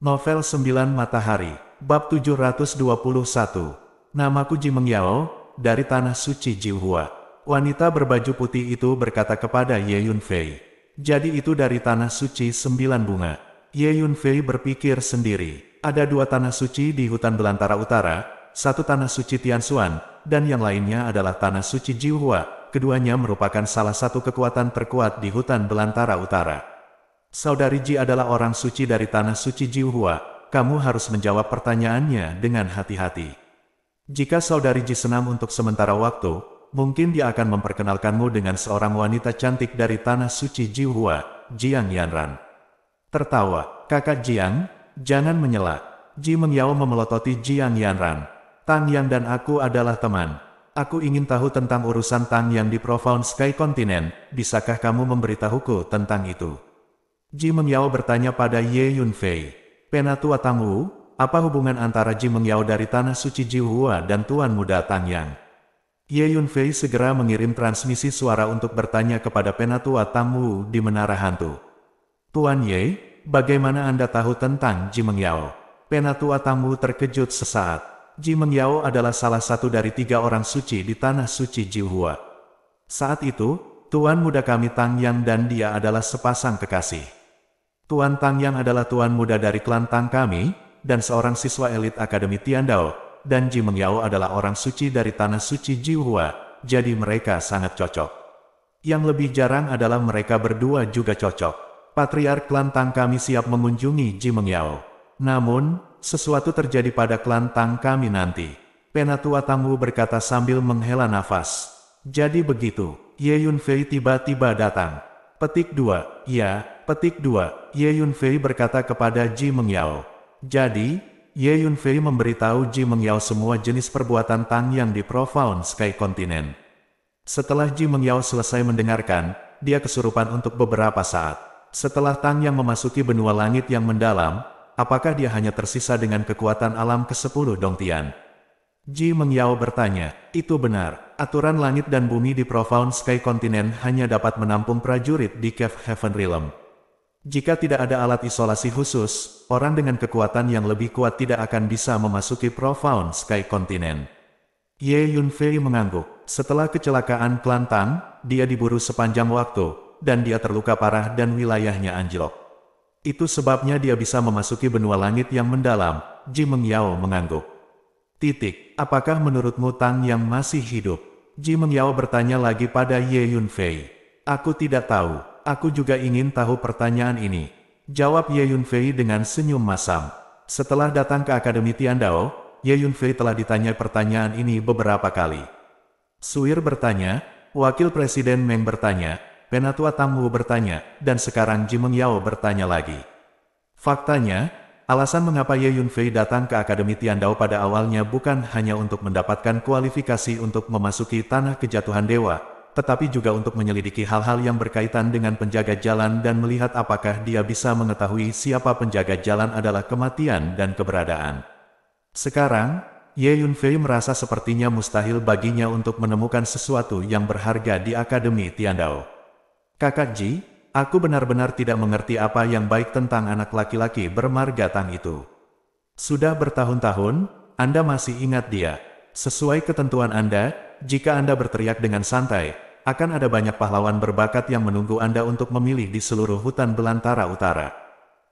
Novel 9 Matahari, Bab 721. Namaku Jimeng Yao, dari Tanah Suci Jiuhua. Wanita berbaju putih itu berkata kepada Ye Yunfei. Jadi itu dari Tanah Suci Sembilan Bunga. Ye Yunfei berpikir sendiri. Ada dua tanah suci di hutan belantara utara, satu tanah suci Tianxuan, dan yang lainnya adalah tanah suci Jiuhua. Keduanya merupakan salah satu kekuatan terkuat di hutan belantara utara. Saudari Ji adalah orang suci dari tanah suci Jiuhua, kamu harus menjawab pertanyaannya dengan hati-hati. Jika Saudari Ji senam untuk sementara waktu, mungkin dia akan memperkenalkanmu dengan seorang wanita cantik dari tanah suci Jiuhua, Jiang Yanran. Tertawa, kakak Jiang, jangan menyela. Ji Mengyao memelototi Jiang Yanran. Tang Yang dan aku adalah teman. Aku ingin tahu tentang urusan Tang Yang di Profound Sky Continent, bisakah kamu memberitahuku tentang itu? Ji Mengyao bertanya pada Ye Yunfei. Penatua Wu, apa hubungan antara Ji Mengyao dari Tanah Suci Jihua dan Tuan Muda Tangyang? Ye Yunfei segera mengirim transmisi suara untuk bertanya kepada Penatua Wu di Menara Hantu. Tuan Ye, bagaimana Anda tahu tentang Ji Mengyao? Penatua Wu terkejut sesaat. Ji Mengyao adalah salah satu dari tiga orang suci di Tanah Suci Jihua. Saat itu, Tuan Muda kami Tang Yang dan dia adalah sepasang kekasih. Tuan Tang Yang adalah tuan muda dari klan Tang kami, dan seorang siswa elit Akademi Tiandao, dan Ji Mengyao adalah orang suci dari tanah suci Hua. jadi mereka sangat cocok. Yang lebih jarang adalah mereka berdua juga cocok. Patriark klan Tang kami siap mengunjungi Ji Mengyao. Namun, sesuatu terjadi pada klan Tang kami nanti. Penatua Tang Wu berkata sambil menghela nafas. Jadi begitu, Ye Yun Fei tiba-tiba datang. Petik 2, ya, Petik 2. Ye Yunfei berkata kepada Ji Mengyao. Jadi, Ye Yunfei memberitahu Ji Mengyao semua jenis perbuatan Tang yang di Profound Sky Continent. Setelah Ji Mengyao selesai mendengarkan, dia kesurupan untuk beberapa saat. Setelah Tang yang memasuki benua langit yang mendalam, apakah dia hanya tersisa dengan kekuatan alam ke-10 Dongtian? Ji Mengyao bertanya, itu benar, aturan langit dan bumi di Profound Sky Continent hanya dapat menampung prajurit di Cave Heaven Realm. Jika tidak ada alat isolasi khusus, orang dengan kekuatan yang lebih kuat tidak akan bisa memasuki Profound Sky Continent. Ye Yunfei mengangguk. Setelah kecelakaan Kelantan, dia diburu sepanjang waktu, dan dia terluka parah dan wilayahnya anjlok. Itu sebabnya dia bisa memasuki benua langit yang mendalam, Ji Mengyao mengangguk. Titik, apakah menurutmu Tang yang masih hidup? Ji Mengyao bertanya lagi pada Ye Yunfei. Aku tidak tahu, aku juga ingin tahu pertanyaan ini. Jawab Ye Yunfei dengan senyum masam. Setelah datang ke Akademi Tiandao, Ye Yunfei telah ditanya pertanyaan ini beberapa kali. Suir bertanya, Wakil Presiden Meng bertanya, Penatua Tamu bertanya, dan sekarang Jimeng Yao bertanya lagi. Faktanya, alasan mengapa Ye Yunfei datang ke Akademi Tiandao pada awalnya bukan hanya untuk mendapatkan kualifikasi untuk memasuki tanah kejatuhan dewa, tetapi juga untuk menyelidiki hal-hal yang berkaitan dengan penjaga jalan dan melihat apakah dia bisa mengetahui siapa penjaga jalan adalah kematian dan keberadaan. Sekarang, Ye Yunfei merasa sepertinya mustahil baginya untuk menemukan sesuatu yang berharga di Akademi Tiandao. Kakak Ji, aku benar-benar tidak mengerti apa yang baik tentang anak laki-laki bermarga Tang itu. Sudah bertahun-tahun, Anda masih ingat dia. Sesuai ketentuan Anda, jika Anda berteriak dengan santai, akan ada banyak pahlawan berbakat yang menunggu Anda untuk memilih di seluruh hutan belantara utara.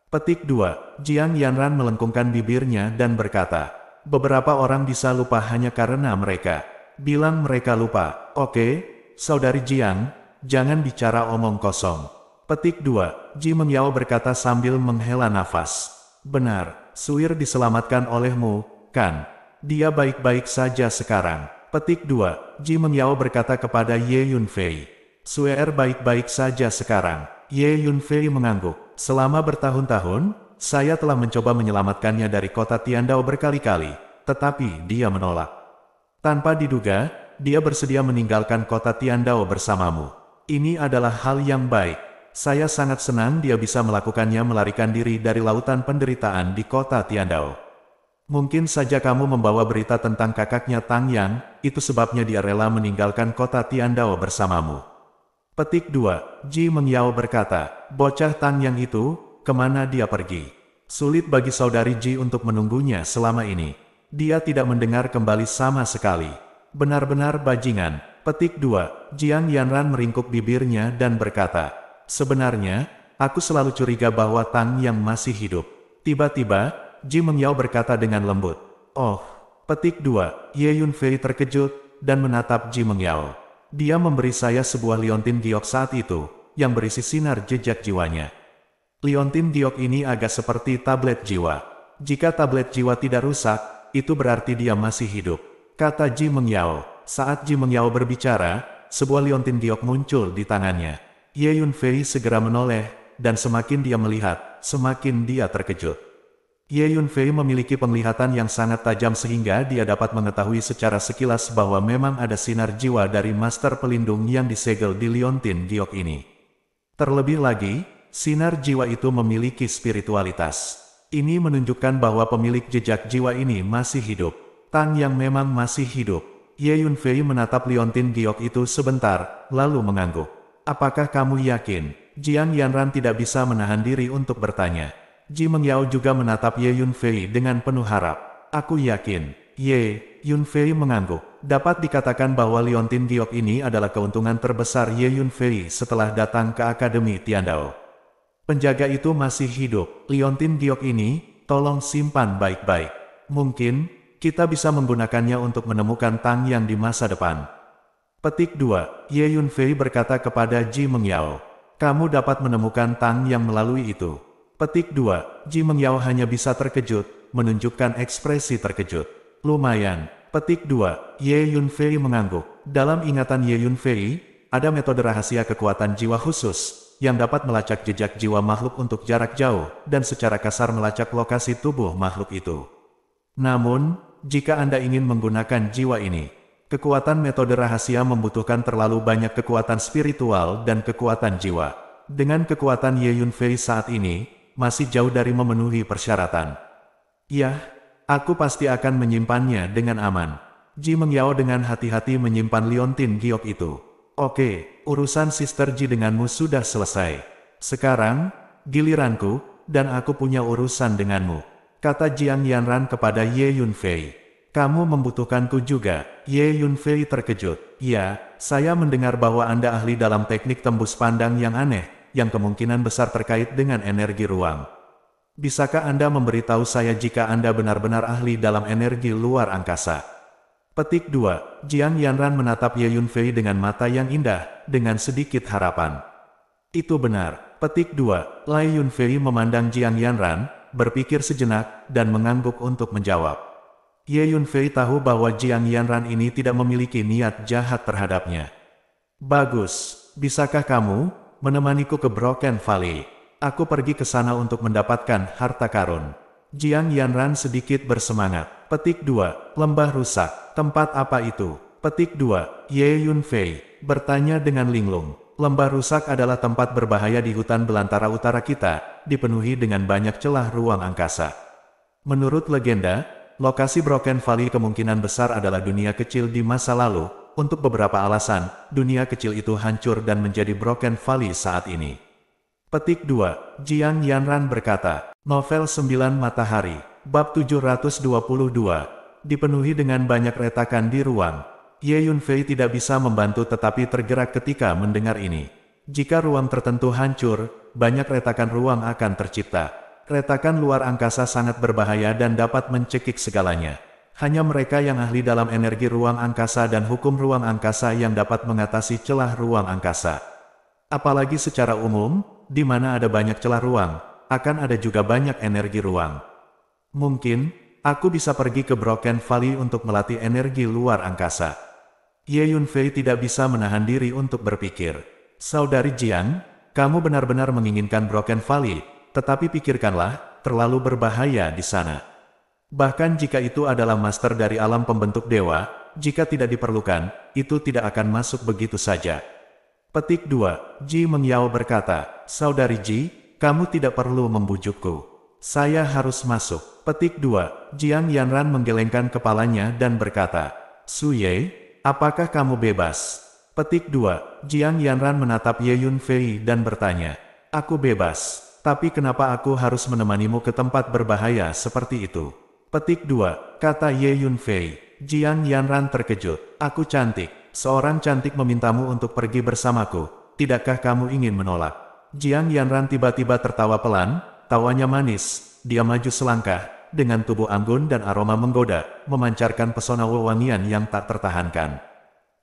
Petik 2, Jiang Yanran melengkungkan bibirnya dan berkata, Beberapa orang bisa lupa hanya karena mereka. Bilang mereka lupa, oke, okay, saudari Jiang, jangan bicara omong kosong. Petik 2, Ji Mengyao berkata sambil menghela nafas. Benar, Suir diselamatkan olehmu, kan? Dia baik-baik saja sekarang. Petik 2, Ji Mengyao berkata kepada Ye Yunfei. Suer baik-baik saja sekarang. Ye Yunfei mengangguk. Selama bertahun-tahun, saya telah mencoba menyelamatkannya dari kota Tiandao berkali-kali, tetapi dia menolak. Tanpa diduga, dia bersedia meninggalkan kota Tiandao bersamamu. Ini adalah hal yang baik. Saya sangat senang dia bisa melakukannya melarikan diri dari lautan penderitaan di kota Tiandao. Mungkin saja kamu membawa berita tentang kakaknya Tang Yang, itu sebabnya dia rela meninggalkan kota Tiandao bersamamu. Petik 2, Ji Mengyao berkata, bocah Tang Yang itu, kemana dia pergi? Sulit bagi saudari Ji untuk menunggunya selama ini. Dia tidak mendengar kembali sama sekali. Benar-benar bajingan. Petik 2, Jiang Yanran meringkuk bibirnya dan berkata, Sebenarnya, aku selalu curiga bahwa Tang Yang masih hidup. Tiba-tiba, Ji Mengyao berkata dengan lembut. Oh, petik dua, Ye Yun Fei terkejut, dan menatap Ji Mengyao. Dia memberi saya sebuah liontin giok saat itu, yang berisi sinar jejak jiwanya. Liontin giok ini agak seperti tablet jiwa. Jika tablet jiwa tidak rusak, itu berarti dia masih hidup. Kata Ji Mengyao. Saat Ji Mengyao berbicara, sebuah liontin giok muncul di tangannya. Ye Yun Fei segera menoleh, dan semakin dia melihat, semakin dia terkejut. Ye Yunfei memiliki penglihatan yang sangat tajam sehingga dia dapat mengetahui secara sekilas bahwa memang ada sinar jiwa dari Master Pelindung yang disegel di Liontin Giok ini. Terlebih lagi, sinar jiwa itu memiliki spiritualitas. Ini menunjukkan bahwa pemilik jejak jiwa ini masih hidup. Tang yang memang masih hidup. Ye Yunfei menatap Liontin Giok itu sebentar, lalu mengangguk. Apakah kamu yakin, Jiang Yanran tidak bisa menahan diri untuk bertanya? Ji Mengyao juga menatap Ye Yunfei dengan penuh harap. Aku yakin, Ye Yunfei mengangguk. Dapat dikatakan bahwa Liontin Giok ini adalah keuntungan terbesar Ye Yunfei setelah datang ke Akademi Tiandao. Penjaga itu masih hidup. Liontin Giok ini, tolong simpan baik-baik. Mungkin, kita bisa menggunakannya untuk menemukan Tang Yang di masa depan. Petik 2, Ye Yunfei berkata kepada Ji Mengyao. Kamu dapat menemukan Tang Yang melalui itu. Petik 2, Ji Mengyao hanya bisa terkejut, menunjukkan ekspresi terkejut. Lumayan. Petik 2, Ye Yunfei mengangguk. Dalam ingatan Ye Yunfei, ada metode rahasia kekuatan jiwa khusus, yang dapat melacak jejak jiwa makhluk untuk jarak jauh, dan secara kasar melacak lokasi tubuh makhluk itu. Namun, jika Anda ingin menggunakan jiwa ini, kekuatan metode rahasia membutuhkan terlalu banyak kekuatan spiritual dan kekuatan jiwa. Dengan kekuatan Ye Yunfei saat ini, masih jauh dari memenuhi persyaratan. Yah, aku pasti akan menyimpannya dengan aman. Ji Mengyao dengan hati-hati menyimpan liontin giok itu. Oke, urusan Sister Ji denganmu sudah selesai. Sekarang, giliranku, dan aku punya urusan denganmu. Kata Jiang Yanran kepada Ye Yunfei. Kamu membutuhkanku juga, Ye Yunfei terkejut. Ya, saya mendengar bahwa Anda ahli dalam teknik tembus pandang yang aneh, yang kemungkinan besar terkait dengan energi ruang. Bisakah Anda memberitahu saya jika Anda benar-benar ahli dalam energi luar angkasa? Petik 2. Jiang Yanran menatap Ye Yunfei dengan mata yang indah, dengan sedikit harapan. Itu benar. Petik 2. Lai Yunfei memandang Jiang Yanran, berpikir sejenak, dan mengangguk untuk menjawab. Ye Yunfei tahu bahwa Jiang Yanran ini tidak memiliki niat jahat terhadapnya. Bagus, bisakah kamu, menemaniku ke Broken Valley. Aku pergi ke sana untuk mendapatkan harta karun. Jiang Yanran sedikit bersemangat. Petik 2. Lembah rusak. Tempat apa itu? Petik 2. Ye Yunfei. Bertanya dengan linglung. Lembah rusak adalah tempat berbahaya di hutan belantara utara kita, dipenuhi dengan banyak celah ruang angkasa. Menurut legenda, lokasi Broken Valley kemungkinan besar adalah dunia kecil di masa lalu, untuk beberapa alasan, dunia kecil itu hancur dan menjadi Broken Valley saat ini. Petik 2, Jiang Yanran berkata, novel 9 Matahari, bab 722, dipenuhi dengan banyak retakan di ruang. Ye Yunfei tidak bisa membantu tetapi tergerak ketika mendengar ini. Jika ruang tertentu hancur, banyak retakan ruang akan tercipta. Retakan luar angkasa sangat berbahaya dan dapat mencekik segalanya. Hanya mereka yang ahli dalam energi ruang angkasa dan hukum ruang angkasa yang dapat mengatasi celah ruang angkasa. Apalagi secara umum, di mana ada banyak celah ruang, akan ada juga banyak energi ruang. Mungkin, aku bisa pergi ke Broken Valley untuk melatih energi luar angkasa. Ye Yunfei tidak bisa menahan diri untuk berpikir. Saudari Jiang, kamu benar-benar menginginkan Broken Valley, tetapi pikirkanlah, terlalu berbahaya di sana. Bahkan jika itu adalah master dari alam pembentuk dewa, jika tidak diperlukan, itu tidak akan masuk begitu saja. Petik 2, Ji Mengyao berkata, Saudari Ji, kamu tidak perlu membujukku. Saya harus masuk. Petik 2, Jiang Yanran menggelengkan kepalanya dan berkata, Suye, apakah kamu bebas? Petik 2, Jiang Yanran menatap Ye Yun Fei dan bertanya, Aku bebas, tapi kenapa aku harus menemanimu ke tempat berbahaya seperti itu? Petik 2, kata Ye Yun Fei. Jian Yanran terkejut. Aku cantik. Seorang cantik memintamu untuk pergi bersamaku. Tidakkah kamu ingin menolak? Jian Yanran tiba-tiba tertawa pelan, tawanya manis. Dia maju selangkah, dengan tubuh anggun dan aroma menggoda, memancarkan pesona wewangian yang tak tertahankan.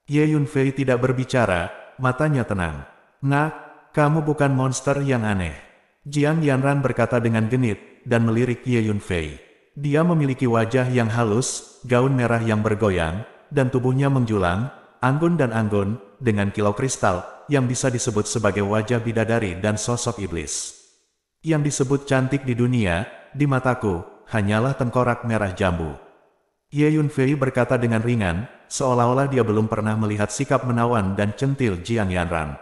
Ye Yunfei tidak berbicara, matanya tenang. Nah, kamu bukan monster yang aneh. Jiang Yanran berkata dengan genit, dan melirik Ye Yunfei. Dia memiliki wajah yang halus, gaun merah yang bergoyang, dan tubuhnya menjulang, anggun dan anggun, dengan kilau kristal, yang bisa disebut sebagai wajah bidadari dan sosok iblis. Yang disebut cantik di dunia, di mataku, hanyalah tengkorak merah jambu. Ye Yunfei berkata dengan ringan, seolah-olah dia belum pernah melihat sikap menawan dan centil Jiang Yanran.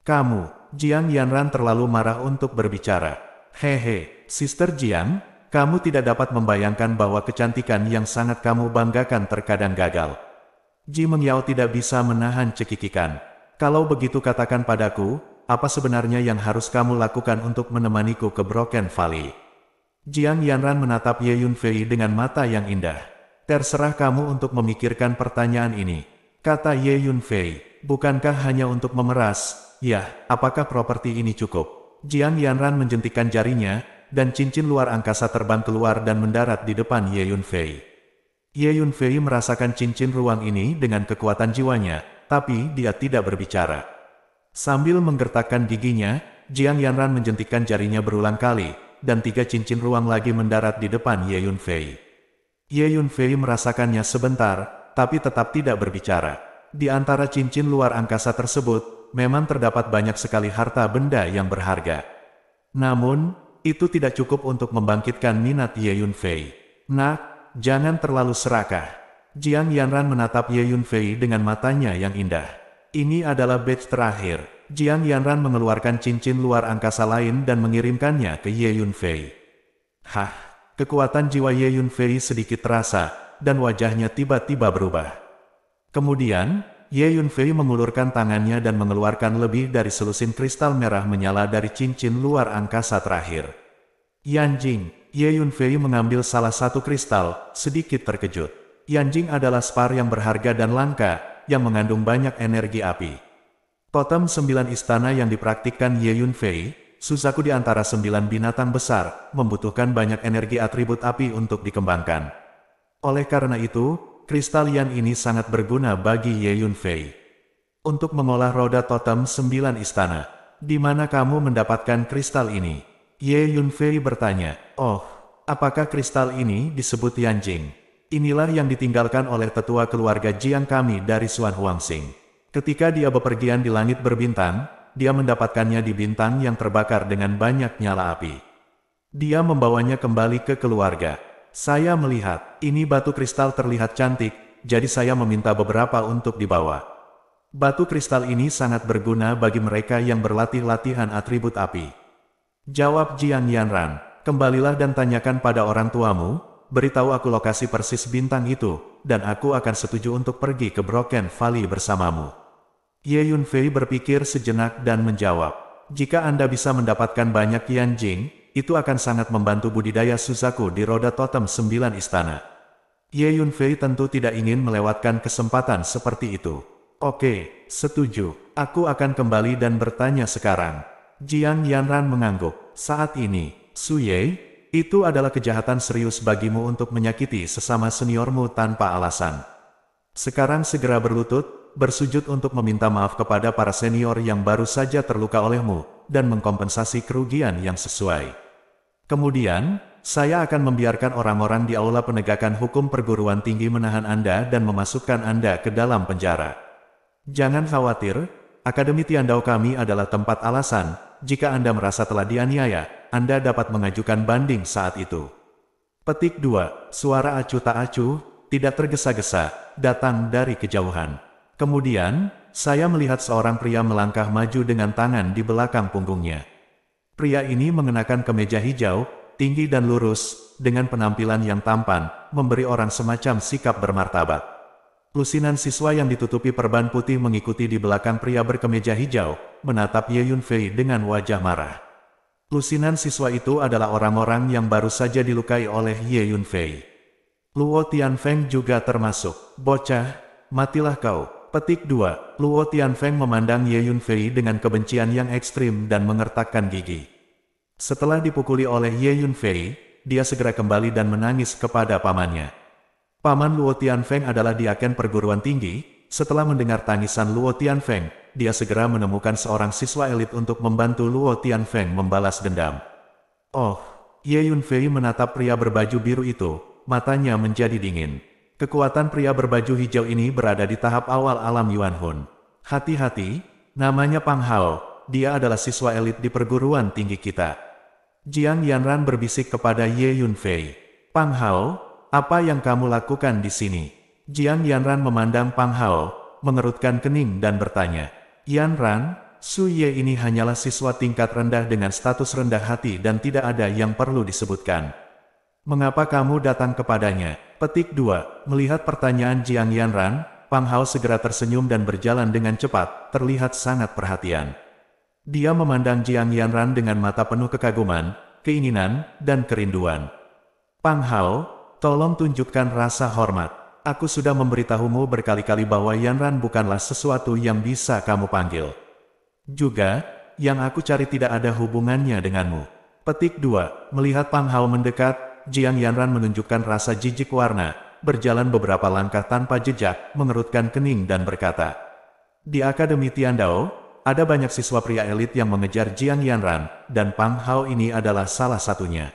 Kamu, Jiang Yanran terlalu marah untuk berbicara. Hehe, Sister Jiang, kamu tidak dapat membayangkan bahwa kecantikan yang sangat kamu banggakan terkadang gagal. Ji Mengyao tidak bisa menahan cekikikan. Kalau begitu katakan padaku, apa sebenarnya yang harus kamu lakukan untuk menemaniku ke Broken Valley? Jiang Yanran menatap Ye Yunfei dengan mata yang indah. Terserah kamu untuk memikirkan pertanyaan ini. Kata Ye Yunfei, bukankah hanya untuk memeras? Ya, apakah properti ini cukup? Jiang Yanran menjentikan jarinya, dan cincin luar angkasa terbang keluar dan mendarat di depan Ye Yunfei. Ye Yunfei merasakan cincin ruang ini dengan kekuatan jiwanya, tapi dia tidak berbicara. Sambil menggertakkan giginya, Jiang Yanran menjentikan jarinya berulang kali, dan tiga cincin ruang lagi mendarat di depan Ye Yunfei. Ye Yunfei merasakannya sebentar, tapi tetap tidak berbicara. Di antara cincin luar angkasa tersebut, memang terdapat banyak sekali harta benda yang berharga. Namun, itu tidak cukup untuk membangkitkan minat Ye Yunfei. Nah, jangan terlalu serakah. Jiang Yanran menatap Ye Yunfei dengan matanya yang indah. Ini adalah batch terakhir. Jiang Yanran mengeluarkan cincin luar angkasa lain dan mengirimkannya ke Ye Yunfei. Hah, kekuatan jiwa Ye Yunfei sedikit terasa, dan wajahnya tiba-tiba berubah. Kemudian, Ye Yunfei mengulurkan tangannya dan mengeluarkan lebih dari selusin kristal merah menyala dari cincin luar angkasa terakhir. Yan Jing, Ye Yunfei mengambil salah satu kristal, sedikit terkejut. Yan Jing adalah spar yang berharga dan langka, yang mengandung banyak energi api. Totem sembilan istana yang dipraktikkan Ye Yunfei, Suzaku di antara sembilan binatang besar, membutuhkan banyak energi atribut api untuk dikembangkan. Oleh karena itu, kristalian ini sangat berguna bagi Ye Yunfei. Untuk mengolah roda totem sembilan istana, di mana kamu mendapatkan kristal ini? Ye Yunfei bertanya, Oh, apakah kristal ini disebut Yanjing? Inilah yang ditinggalkan oleh tetua keluarga Jiang kami dari Suan Huangsing. Ketika dia bepergian di langit berbintang, dia mendapatkannya di bintang yang terbakar dengan banyak nyala api. Dia membawanya kembali ke keluarga. Saya melihat, ini batu kristal terlihat cantik, jadi saya meminta beberapa untuk dibawa. Batu kristal ini sangat berguna bagi mereka yang berlatih latihan atribut api. Jawab Jiang Yanran, kembalilah dan tanyakan pada orang tuamu, beritahu aku lokasi persis bintang itu, dan aku akan setuju untuk pergi ke Broken Valley bersamamu. Ye Yunfei berpikir sejenak dan menjawab, jika Anda bisa mendapatkan banyak Yan Jing, itu akan sangat membantu budidaya Suzaku di roda totem sembilan istana. Ye Yunfei tentu tidak ingin melewatkan kesempatan seperti itu. Oke, setuju. Aku akan kembali dan bertanya sekarang. Jiang Yanran mengangguk. Saat ini, Su Ye, itu adalah kejahatan serius bagimu untuk menyakiti sesama seniormu tanpa alasan. Sekarang segera berlutut, bersujud untuk meminta maaf kepada para senior yang baru saja terluka olehmu, dan mengkompensasi kerugian yang sesuai. Kemudian, saya akan membiarkan orang-orang di aula penegakan hukum perguruan tinggi menahan Anda dan memasukkan Anda ke dalam penjara. Jangan khawatir, Akademi Tiandao kami adalah tempat alasan, jika Anda merasa telah dianiaya, Anda dapat mengajukan banding saat itu. Petik 2. Suara acu tak acu, tidak tergesa-gesa, datang dari kejauhan. Kemudian, saya melihat seorang pria melangkah maju dengan tangan di belakang punggungnya. Pria ini mengenakan kemeja hijau, tinggi dan lurus, dengan penampilan yang tampan, memberi orang semacam sikap bermartabat. Lusinan siswa yang ditutupi perban putih mengikuti di belakang pria berkemeja hijau, menatap Ye Yunfei dengan wajah marah. Lusinan siswa itu adalah orang-orang yang baru saja dilukai oleh Ye Yunfei. Fei. Luo Tianfeng juga termasuk, bocah, matilah kau, Petik 2, Luo Tianfeng memandang Ye Yunfei dengan kebencian yang ekstrim dan mengertakkan gigi. Setelah dipukuli oleh Ye Yunfei, dia segera kembali dan menangis kepada pamannya. Paman Luo Tianfeng adalah diaken perguruan tinggi, setelah mendengar tangisan Luo Tianfeng, dia segera menemukan seorang siswa elit untuk membantu Luo Tianfeng membalas dendam. Oh, Ye Yunfei menatap pria berbaju biru itu, matanya menjadi dingin. Kekuatan pria berbaju hijau ini berada di tahap awal alam Yuan Hun. Hati-hati, namanya Pang Hao, dia adalah siswa elit di perguruan tinggi kita. Jiang Yanran berbisik kepada Ye Yunfei. Pang Hao, apa yang kamu lakukan di sini? Jiang Yanran memandang Pang Hao, mengerutkan kening dan bertanya. Yanran, Su Ye ini hanyalah siswa tingkat rendah dengan status rendah hati dan tidak ada yang perlu disebutkan. Mengapa kamu datang kepadanya? Petik 2. Melihat pertanyaan Jiang Yanran, Pang Hao segera tersenyum dan berjalan dengan cepat, terlihat sangat perhatian. Dia memandang Jiang Yanran dengan mata penuh kekaguman, keinginan, dan kerinduan. Pang Hao, tolong tunjukkan rasa hormat. Aku sudah memberitahumu berkali-kali bahwa Yanran bukanlah sesuatu yang bisa kamu panggil. Juga, yang aku cari tidak ada hubungannya denganmu. Petik 2. Melihat Pang Hao mendekat, Jiang Yanran menunjukkan rasa jijik warna, berjalan beberapa langkah tanpa jejak, mengerutkan kening dan berkata, Di Akademi Tiandao, ada banyak siswa pria elit yang mengejar Jiang Yanran, dan Pang Hao ini adalah salah satunya.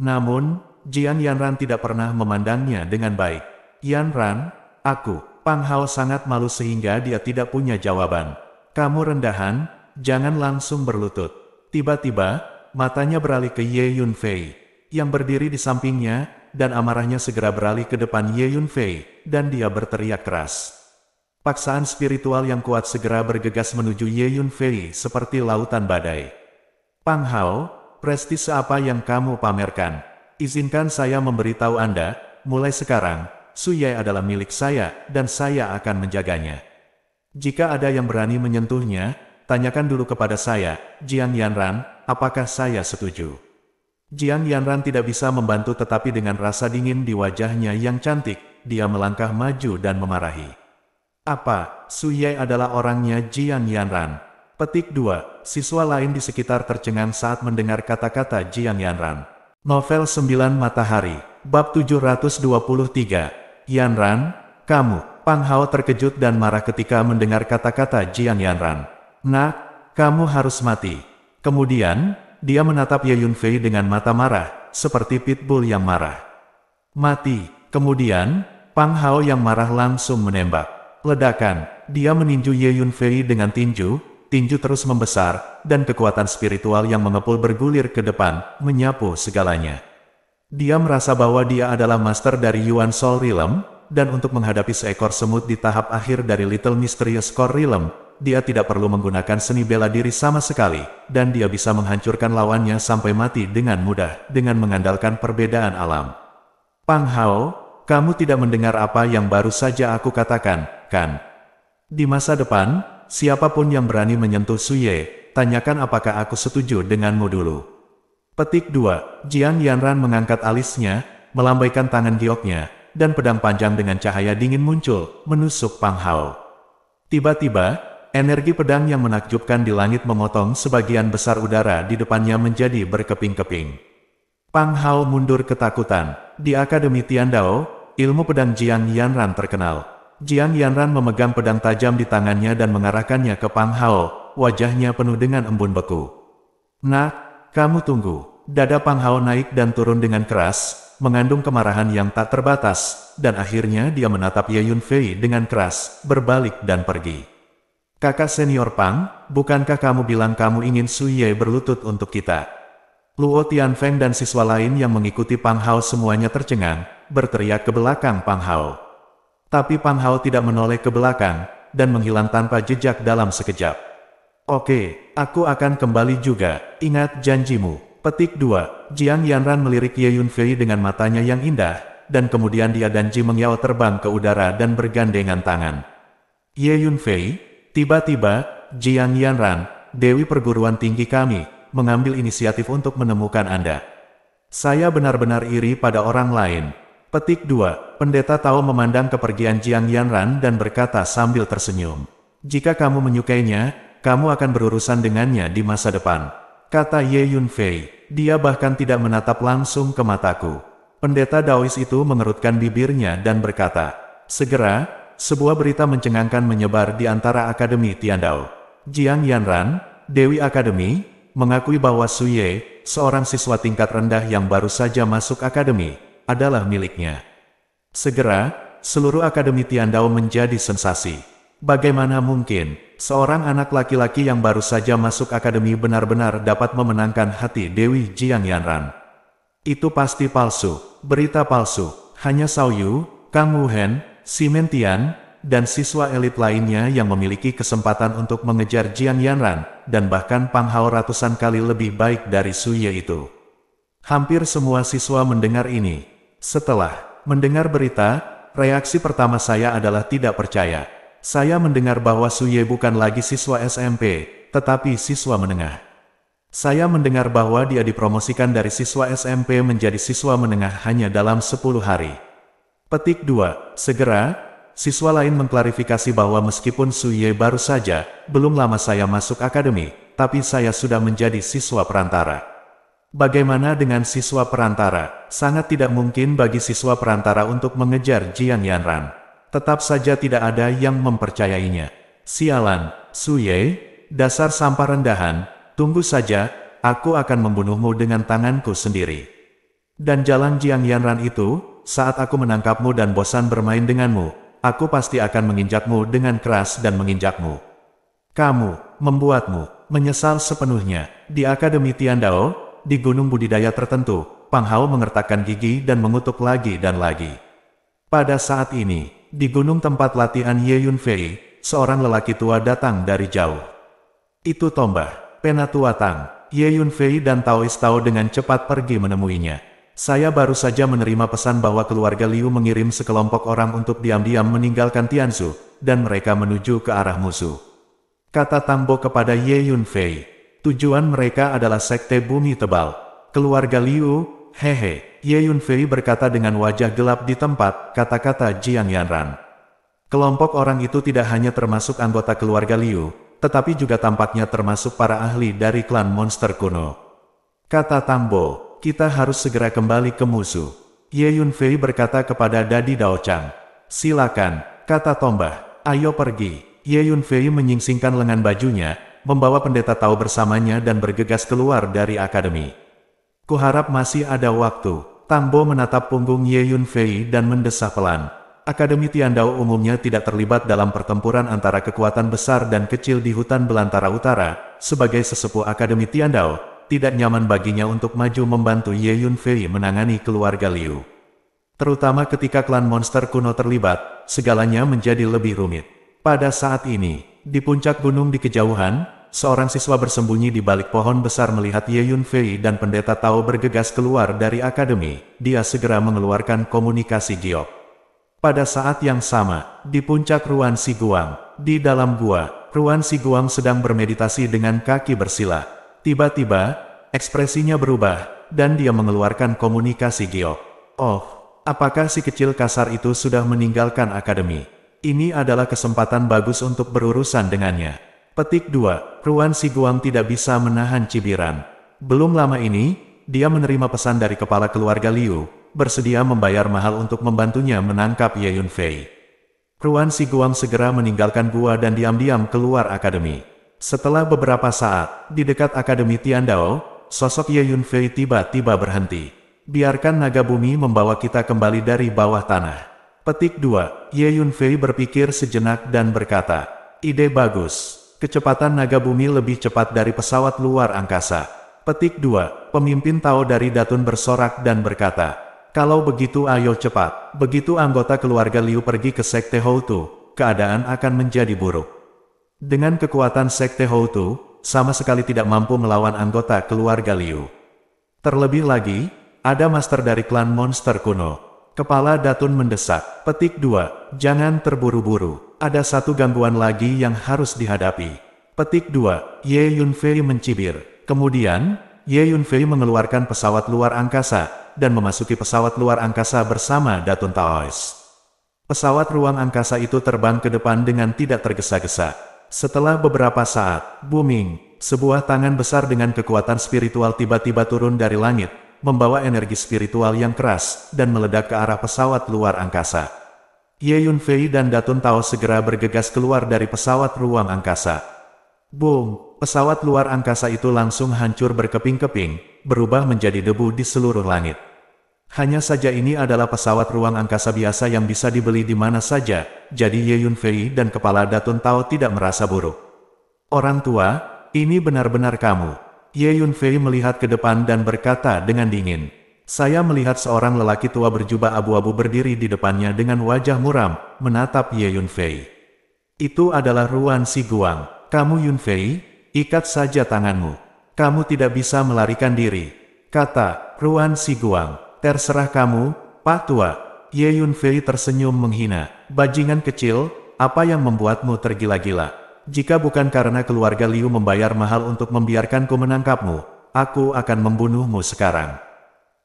Namun, Jiang Yanran tidak pernah memandangnya dengan baik. Yanran, aku, Pang Hao sangat malu sehingga dia tidak punya jawaban. Kamu rendahan, jangan langsung berlutut. Tiba-tiba, matanya beralih ke Ye Yunfei yang berdiri di sampingnya, dan amarahnya segera beralih ke depan Ye Yunfei, dan dia berteriak keras. Paksaan spiritual yang kuat segera bergegas menuju Ye Yunfei seperti lautan badai. Pang Hao, prestise apa yang kamu pamerkan? Izinkan saya memberitahu Anda, mulai sekarang, Su Ye adalah milik saya, dan saya akan menjaganya. Jika ada yang berani menyentuhnya, tanyakan dulu kepada saya, Jiang Yanran, apakah saya setuju? Jiang Yanran tidak bisa membantu tetapi dengan rasa dingin di wajahnya yang cantik, dia melangkah maju dan memarahi. Apa, Su Ye adalah orangnya Jiang Yanran. Petik 2, siswa lain di sekitar tercengang saat mendengar kata-kata Jiang Yanran. Novel 9 Matahari, Bab 723. Yanran, kamu, Pang Hao terkejut dan marah ketika mendengar kata-kata Jiang Yanran. Nah, kamu harus mati. Kemudian, dia menatap Ye Yunfei dengan mata marah, seperti pitbull yang marah. Mati. Kemudian, Pang Hao yang marah langsung menembak. Ledakan, dia meninju Ye Yunfei dengan tinju, tinju terus membesar, dan kekuatan spiritual yang mengepul bergulir ke depan, menyapu segalanya. Dia merasa bahwa dia adalah master dari Yuan Soul Realm, dan untuk menghadapi seekor semut di tahap akhir dari Little Mysterious Core Realm, dia tidak perlu menggunakan seni bela diri sama sekali, dan dia bisa menghancurkan lawannya sampai mati dengan mudah dengan mengandalkan perbedaan alam. Pang Hao, kamu tidak mendengar apa yang baru saja aku katakan, kan? Di masa depan, siapapun yang berani menyentuh Suye, tanyakan apakah aku setuju denganmu dulu. Petik 2, Jian Yanran mengangkat alisnya, melambaikan tangan gioknya, dan pedang panjang dengan cahaya dingin muncul, menusuk Pang Hao. Tiba-tiba, Energi pedang yang menakjubkan di langit memotong sebagian besar udara di depannya menjadi berkeping-keping. Pang Hao mundur ketakutan. Di Akademi Tian Dao, ilmu pedang Jiang Yanran terkenal. Jiang Yanran memegang pedang tajam di tangannya dan mengarahkannya ke Pang Hao, wajahnya penuh dengan embun beku. Nah, kamu tunggu. Dada Pang Hao naik dan turun dengan keras, mengandung kemarahan yang tak terbatas, dan akhirnya dia menatap Ye Yunfei dengan keras, berbalik dan pergi. Kakak senior Pang, bukankah kamu bilang kamu ingin Su Ye berlutut untuk kita? Luo Tianfeng dan siswa lain yang mengikuti Pang Hao semuanya tercengang, berteriak ke belakang Pang Hao. Tapi Pang Hao tidak menoleh ke belakang, dan menghilang tanpa jejak dalam sekejap. Oke, aku akan kembali juga, ingat janjimu. Petik 2, Jiang Yanran melirik Ye Yunfei dengan matanya yang indah, dan kemudian dia dan Ji Mengyao terbang ke udara dan bergandengan tangan. Ye Yunfei, Tiba-tiba, Jiang Yanran, Dewi Perguruan Tinggi kami, mengambil inisiatif untuk menemukan Anda. Saya benar-benar iri pada orang lain. Petik 2, Pendeta Tao memandang kepergian Jiang Yanran dan berkata sambil tersenyum. Jika kamu menyukainya, kamu akan berurusan dengannya di masa depan. Kata Ye Yunfei, dia bahkan tidak menatap langsung ke mataku. Pendeta Daois itu mengerutkan bibirnya dan berkata, Segera, sebuah berita mencengangkan menyebar di antara Akademi Tiandao. Jiang Yanran, Dewi Akademi, mengakui bahwa Ye, seorang siswa tingkat rendah yang baru saja masuk akademi, adalah miliknya. Segera, seluruh Akademi Tiandao menjadi sensasi. Bagaimana mungkin, seorang anak laki-laki yang baru saja masuk akademi benar-benar dapat memenangkan hati Dewi Jiang Yanran? Itu pasti palsu, berita palsu, hanya Sao Yu, Kang Wuhen, Simentian, dan siswa elit lainnya yang memiliki kesempatan untuk mengejar Jian Yanran, dan bahkan Pang Hao ratusan kali lebih baik dari Su Ye itu. Hampir semua siswa mendengar ini. Setelah mendengar berita, reaksi pertama saya adalah tidak percaya. Saya mendengar bahwa Su Ye bukan lagi siswa SMP, tetapi siswa menengah. Saya mendengar bahwa dia dipromosikan dari siswa SMP menjadi siswa menengah hanya dalam 10 hari. Petik 2. Segera, siswa lain mengklarifikasi bahwa meskipun Su Ye baru saja, belum lama saya masuk akademi, tapi saya sudah menjadi siswa perantara. Bagaimana dengan siswa perantara? Sangat tidak mungkin bagi siswa perantara untuk mengejar Jiang Yanran. Tetap saja tidak ada yang mempercayainya. Sialan, Su Ye, dasar sampah rendahan, tunggu saja, aku akan membunuhmu dengan tanganku sendiri. Dan jalan Jiang Yanran itu, saat aku menangkapmu dan bosan bermain denganmu, aku pasti akan menginjakmu dengan keras dan menginjakmu. Kamu, membuatmu, menyesal sepenuhnya. Di Akademi Tian Dao, di gunung budidaya tertentu, Pang Hao mengertakkan gigi dan mengutuk lagi dan lagi. Pada saat ini, di gunung tempat latihan Ye Yun Fei, seorang lelaki tua datang dari jauh. Itu Tombah, Penatua Tang, Ye Yun Fei dan Taois Tao dengan cepat pergi menemuinya. Saya baru saja menerima pesan bahwa keluarga Liu mengirim sekelompok orang untuk diam-diam meninggalkan Tianzu, dan mereka menuju ke arah musuh. Kata Tambo kepada Ye Yunfei. Tujuan mereka adalah sekte bumi tebal. Keluarga Liu, hehe, Ye Yunfei berkata dengan wajah gelap di tempat, kata-kata Jiang Yanran. Kelompok orang itu tidak hanya termasuk anggota keluarga Liu, tetapi juga tampaknya termasuk para ahli dari klan monster kuno. Kata Tambo, kita harus segera kembali ke musuh. Ye Yunfei berkata kepada Dadi Dao Chang. Silakan, kata Tombah. Ayo pergi. Ye Yunfei menyingsingkan lengan bajunya, membawa pendeta Tao bersamanya dan bergegas keluar dari akademi. Kuharap masih ada waktu. Tambo menatap punggung Ye Yunfei dan mendesah pelan. Akademi Tiandao umumnya tidak terlibat dalam pertempuran antara kekuatan besar dan kecil di hutan belantara utara. Sebagai sesepuh Akademi Tiandao, tidak nyaman baginya untuk maju membantu Ye Yunfei menangani keluarga Liu. Terutama ketika klan monster kuno terlibat, segalanya menjadi lebih rumit. Pada saat ini, di puncak gunung di kejauhan, seorang siswa bersembunyi di balik pohon besar melihat Ye Yunfei dan pendeta Tao bergegas keluar dari akademi, dia segera mengeluarkan komunikasi giok. Pada saat yang sama, di puncak Ruan Siguang, di dalam gua, Ruan Siguang sedang bermeditasi dengan kaki bersila, Tiba-tiba, ekspresinya berubah, dan dia mengeluarkan komunikasi giok. Oh, apakah si kecil kasar itu sudah meninggalkan akademi? Ini adalah kesempatan bagus untuk berurusan dengannya. Petik 2, Ruan Siguang tidak bisa menahan cibiran. Belum lama ini, dia menerima pesan dari kepala keluarga Liu, bersedia membayar mahal untuk membantunya menangkap Ye Yunfei. Ruan Siguang segera meninggalkan gua dan diam-diam keluar akademi. Setelah beberapa saat, di dekat Akademi Tian Dao, sosok Ye Yunfei tiba-tiba berhenti. Biarkan naga bumi membawa kita kembali dari bawah tanah. Petik 2, Ye Yunfei berpikir sejenak dan berkata, Ide bagus. Kecepatan naga bumi lebih cepat dari pesawat luar angkasa. Petik 2, pemimpin Tao dari Datun bersorak dan berkata, Kalau begitu ayo cepat, begitu anggota keluarga Liu pergi ke Sekte Houtu, keadaan akan menjadi buruk. Dengan kekuatan Sekte Houtu, sama sekali tidak mampu melawan anggota keluarga Liu. Terlebih lagi, ada master dari klan monster kuno. Kepala Datun mendesak, petik 2, jangan terburu-buru, ada satu gangguan lagi yang harus dihadapi. Petik 2, Ye Yunfei mencibir. Kemudian, Ye Yunfei mengeluarkan pesawat luar angkasa, dan memasuki pesawat luar angkasa bersama Datun Taois. Pesawat ruang angkasa itu terbang ke depan dengan tidak tergesa-gesa. Setelah beberapa saat, booming, sebuah tangan besar dengan kekuatan spiritual tiba-tiba turun dari langit, membawa energi spiritual yang keras, dan meledak ke arah pesawat luar angkasa. Ye Yunfei dan Datun Tao segera bergegas keluar dari pesawat ruang angkasa. Boom! Pesawat luar angkasa itu langsung hancur berkeping-keping, berubah menjadi debu di seluruh langit. Hanya saja ini adalah pesawat ruang angkasa biasa yang bisa dibeli di mana saja, jadi Ye Yun Fei dan kepala Datun Tao tidak merasa buruk. Orang tua, ini benar-benar kamu. Ye Yun Fei melihat ke depan dan berkata dengan dingin. Saya melihat seorang lelaki tua berjubah abu-abu berdiri di depannya dengan wajah muram, menatap Ye Yun Fei. Itu adalah Ruan Si Guang. Kamu Yun Fei, ikat saja tanganmu. Kamu tidak bisa melarikan diri. Kata, Ruan Si Guang terserah kamu, Pak Tua. Ye Yun Fei tersenyum menghina. Bajingan kecil, apa yang membuatmu tergila-gila? Jika bukan karena keluarga Liu membayar mahal untuk membiarkanku menangkapmu, aku akan membunuhmu sekarang.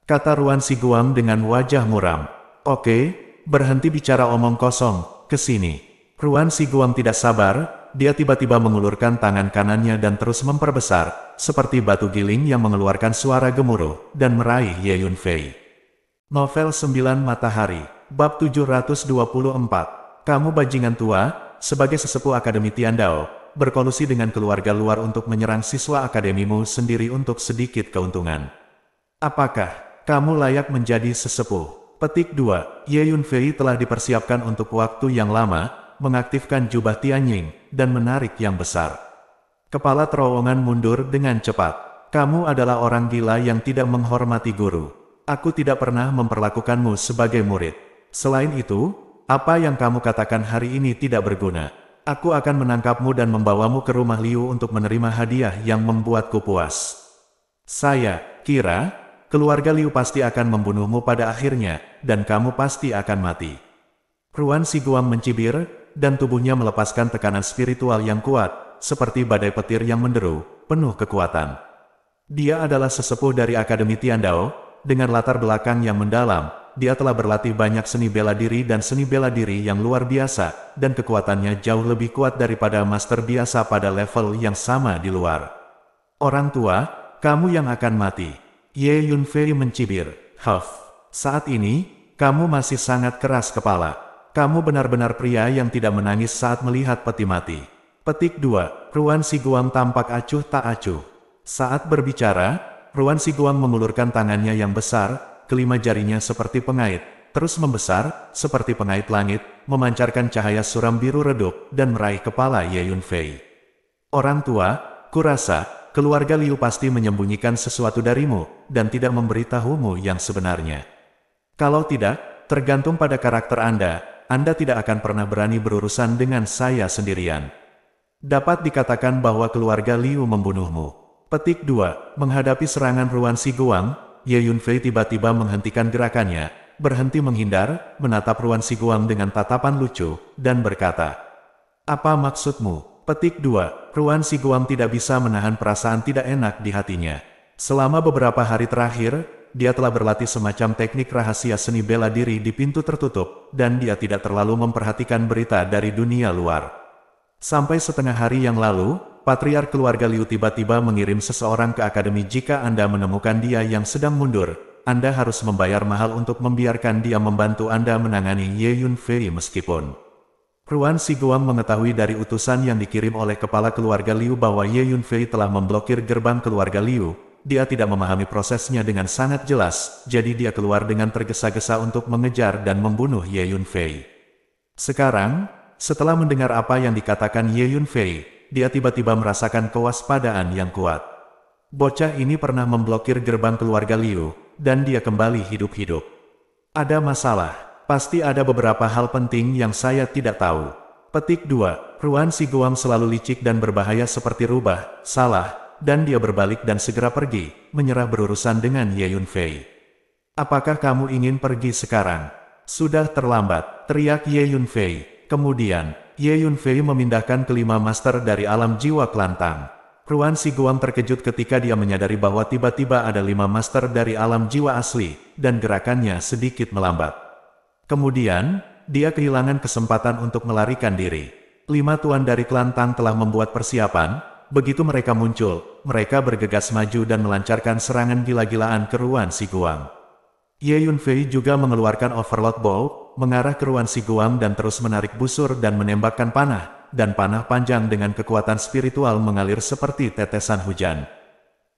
Kata Ruan Si Guang dengan wajah muram. Oke, berhenti bicara omong kosong, ke sini. Ruan Guang tidak sabar, dia tiba-tiba mengulurkan tangan kanannya dan terus memperbesar, seperti batu giling yang mengeluarkan suara gemuruh, dan meraih Ye Yun Fei. Novel 9 Matahari, Bab 724. Kamu bajingan tua, sebagai sesepuh Akademi Tiandao, berkolusi dengan keluarga luar untuk menyerang siswa akademimu sendiri untuk sedikit keuntungan. Apakah kamu layak menjadi sesepuh? Petik 2, Ye Yunfei telah dipersiapkan untuk waktu yang lama, mengaktifkan jubah Tianying, dan menarik yang besar. Kepala terowongan mundur dengan cepat. Kamu adalah orang gila yang tidak menghormati guru aku tidak pernah memperlakukanmu sebagai murid. Selain itu, apa yang kamu katakan hari ini tidak berguna. Aku akan menangkapmu dan membawamu ke rumah Liu untuk menerima hadiah yang membuatku puas. Saya kira, keluarga Liu pasti akan membunuhmu pada akhirnya, dan kamu pasti akan mati. Ruan Si Guang mencibir, dan tubuhnya melepaskan tekanan spiritual yang kuat, seperti badai petir yang menderu, penuh kekuatan. Dia adalah sesepuh dari Akademi Tiandao, dengan latar belakang yang mendalam, dia telah berlatih banyak seni bela diri dan seni bela diri yang luar biasa, dan kekuatannya jauh lebih kuat daripada master biasa pada level yang sama di luar. Orang tua, kamu yang akan mati. Ye Yunfei mencibir, Huff. Saat ini, kamu masih sangat keras kepala. Kamu benar-benar pria yang tidak menangis saat melihat peti mati. Petik 2. Ruan Siguang tampak acuh tak acuh. Saat berbicara, Ruan Siguang mengulurkan tangannya yang besar, kelima jarinya seperti pengait, terus membesar, seperti pengait langit, memancarkan cahaya suram biru redup, dan meraih kepala Ye Yun Fei. Orang tua, kurasa, keluarga Liu pasti menyembunyikan sesuatu darimu, dan tidak memberitahumu yang sebenarnya. Kalau tidak, tergantung pada karakter Anda, Anda tidak akan pernah berani berurusan dengan saya sendirian. Dapat dikatakan bahwa keluarga Liu membunuhmu. Petik 2. Menghadapi serangan Ruan Guang, Ye Yunfei tiba-tiba menghentikan gerakannya, berhenti menghindar, menatap Ruan Guang dengan tatapan lucu, dan berkata, Apa maksudmu? Petik 2. Ruan Guang tidak bisa menahan perasaan tidak enak di hatinya. Selama beberapa hari terakhir, dia telah berlatih semacam teknik rahasia seni bela diri di pintu tertutup, dan dia tidak terlalu memperhatikan berita dari dunia luar. Sampai setengah hari yang lalu, Patriar keluarga Liu tiba-tiba mengirim seseorang ke akademi jika Anda menemukan dia yang sedang mundur. Anda harus membayar mahal untuk membiarkan dia membantu Anda menangani Ye Yun Fei meskipun. Ruan Guang mengetahui dari utusan yang dikirim oleh kepala keluarga Liu bahwa Ye Yunfei telah memblokir gerbang keluarga Liu. Dia tidak memahami prosesnya dengan sangat jelas, jadi dia keluar dengan tergesa-gesa untuk mengejar dan membunuh Ye Yunfei. Sekarang, setelah mendengar apa yang dikatakan Ye Yunfei, dia tiba-tiba merasakan kewaspadaan yang kuat. Bocah ini pernah memblokir gerbang keluarga Liu, dan dia kembali hidup-hidup. Ada masalah, pasti ada beberapa hal penting yang saya tidak tahu. Petik 2, Ruan Si Guang selalu licik dan berbahaya seperti rubah, salah, dan dia berbalik dan segera pergi, menyerah berurusan dengan Ye Yun Fei. Apakah kamu ingin pergi sekarang? Sudah terlambat, teriak Ye Yun Fei. Kemudian, Ye Yunfei memindahkan kelima master dari alam jiwa Kelantang. Ruan Siguam terkejut ketika dia menyadari bahwa tiba-tiba ada lima master dari alam jiwa asli, dan gerakannya sedikit melambat. Kemudian, dia kehilangan kesempatan untuk melarikan diri. Lima tuan dari Kelantang telah membuat persiapan, begitu mereka muncul, mereka bergegas maju dan melancarkan serangan gila-gilaan ke Ruan Siguang. Ye Yunfei juga mengeluarkan Overload Bow, mengarah ke ruan si Guam dan terus menarik busur dan menembakkan panah, dan panah panjang dengan kekuatan spiritual mengalir seperti tetesan hujan.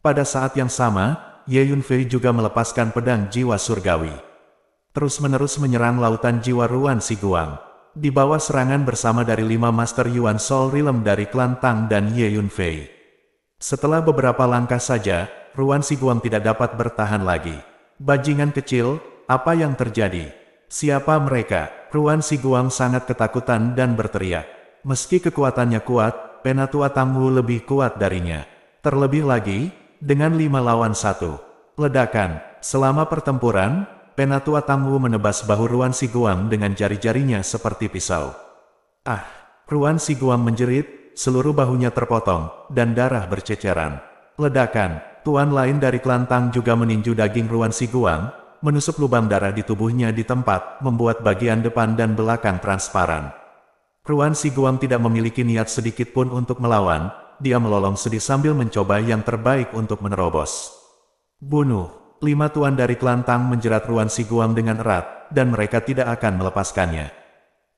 Pada saat yang sama, Ye Yunfei juga melepaskan pedang jiwa surgawi. Terus-menerus menyerang lautan jiwa Ruan Si Guang. Di bawah serangan bersama dari lima Master Yuan Sol Rilem dari klan Tang dan Ye Yunfei. Setelah beberapa langkah saja, Ruan Si Guang tidak dapat bertahan lagi. Bajingan kecil, apa yang terjadi? Siapa mereka? Ruan Siguang sangat ketakutan dan berteriak. Meski kekuatannya kuat, Penatua Tamu lebih kuat darinya. Terlebih lagi, dengan lima lawan satu. Ledakan. Selama pertempuran, Penatua Tamu menebas bahu Ruan Siguang dengan jari-jarinya seperti pisau. Ah! Ruan Siguang menjerit, seluruh bahunya terpotong, dan darah berceceran. Ledakan. Tuan lain dari Kelantang juga meninju daging Ruan Siguang, menusuk lubang darah di tubuhnya di tempat, membuat bagian depan dan belakang transparan. Kruan Si Guang tidak memiliki niat sedikit pun untuk melawan, dia melolong sedih sambil mencoba yang terbaik untuk menerobos. Bunuh, lima tuan dari Kelantang menjerat Ruan Si Guang dengan erat, dan mereka tidak akan melepaskannya.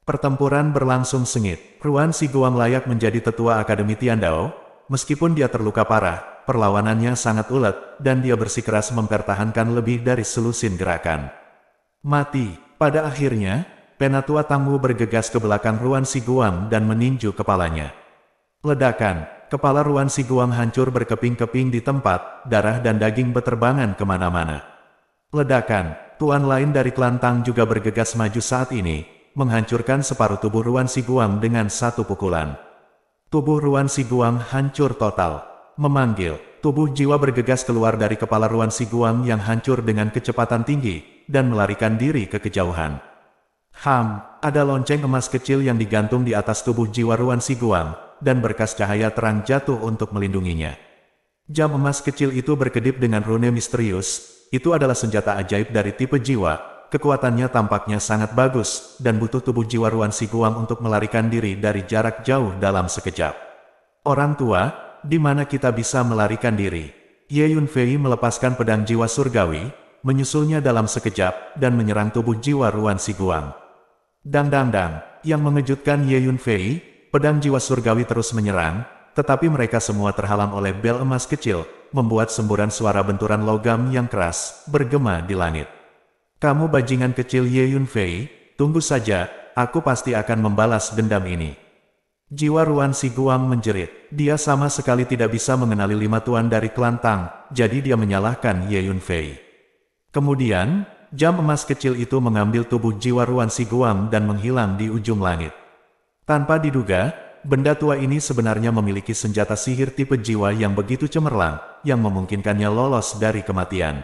Pertempuran berlangsung sengit, Ruan Si Guang layak menjadi tetua Akademi Tiandao, meskipun dia terluka parah, perlawanannya sangat ulet, dan dia bersikeras mempertahankan lebih dari selusin gerakan. Mati, pada akhirnya, penatua tangguh bergegas ke belakang Ruan Siguang dan meninju kepalanya. Ledakan, kepala Ruan Siguang hancur berkeping-keping di tempat, darah dan daging beterbangan kemana-mana. Ledakan, tuan lain dari klan Tang juga bergegas maju saat ini, menghancurkan separuh tubuh Ruan Siguang dengan satu pukulan. Tubuh Ruan Siguang hancur total memanggil, tubuh jiwa bergegas keluar dari kepala Ruan Siguang yang hancur dengan kecepatan tinggi, dan melarikan diri ke kejauhan. Ham, ada lonceng emas kecil yang digantung di atas tubuh jiwa Ruan Siguang, dan berkas cahaya terang jatuh untuk melindunginya. Jam emas kecil itu berkedip dengan rune misterius, itu adalah senjata ajaib dari tipe jiwa, kekuatannya tampaknya sangat bagus, dan butuh tubuh jiwa Ruan Siguang untuk melarikan diri dari jarak jauh dalam sekejap. Orang tua, di mana kita bisa melarikan diri. Ye Yunfei melepaskan pedang jiwa surgawi, menyusulnya dalam sekejap, dan menyerang tubuh jiwa Ruan Siguang. Dang dang dang, yang mengejutkan Ye Yunfei, pedang jiwa surgawi terus menyerang, tetapi mereka semua terhalang oleh bel emas kecil, membuat semburan suara benturan logam yang keras, bergema di langit. Kamu bajingan kecil Ye Yunfei, tunggu saja, aku pasti akan membalas dendam ini. Jiwa Ruan Si Guang menjerit. Dia sama sekali tidak bisa mengenali lima tuan dari klan Tang, jadi dia menyalahkan Ye Yun Fei. Kemudian, jam emas kecil itu mengambil tubuh jiwa Ruan Si Guang dan menghilang di ujung langit. Tanpa diduga, benda tua ini sebenarnya memiliki senjata sihir tipe jiwa yang begitu cemerlang, yang memungkinkannya lolos dari kematian.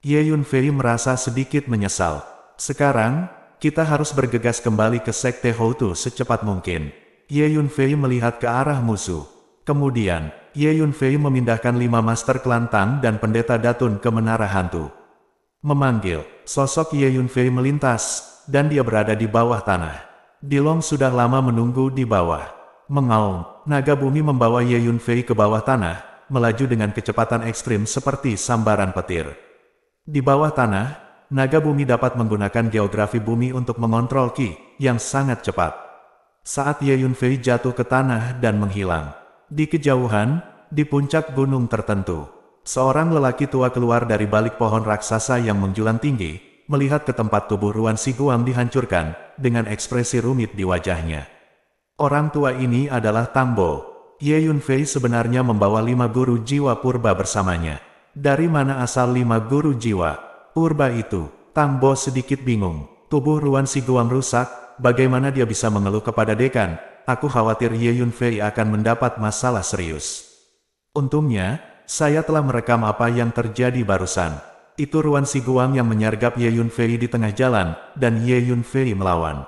Ye Yun Fei merasa sedikit menyesal. Sekarang, kita harus bergegas kembali ke Sekte Houtu secepat mungkin. Ye Yunfei melihat ke arah musuh. Kemudian, Ye Yunfei memindahkan lima master kelantang dan pendeta Datun ke menara hantu. Memanggil, sosok Ye Yunfei melintas, dan dia berada di bawah tanah. Dilong sudah lama menunggu di bawah. Mengaum, naga bumi membawa Ye Yunfei ke bawah tanah, melaju dengan kecepatan ekstrim seperti sambaran petir. Di bawah tanah, naga bumi dapat menggunakan geografi bumi untuk mengontrol Qi, yang sangat cepat saat Ye Yunfei jatuh ke tanah dan menghilang. Di kejauhan, di puncak gunung tertentu, seorang lelaki tua keluar dari balik pohon raksasa yang menjulang tinggi, melihat ke tempat tubuh Ruan Siguang dihancurkan, dengan ekspresi rumit di wajahnya. Orang tua ini adalah Tambo. Ye Yunfei sebenarnya membawa lima guru jiwa purba bersamanya. Dari mana asal lima guru jiwa? Purba itu, Tambo sedikit bingung. Tubuh Ruan Siguang rusak, bagaimana dia bisa mengeluh kepada dekan, aku khawatir Ye Yunfei akan mendapat masalah serius. Untungnya, saya telah merekam apa yang terjadi barusan. Itu Ruan Siguang yang menyergap Ye Yunfei di tengah jalan, dan Ye Yunfei melawan.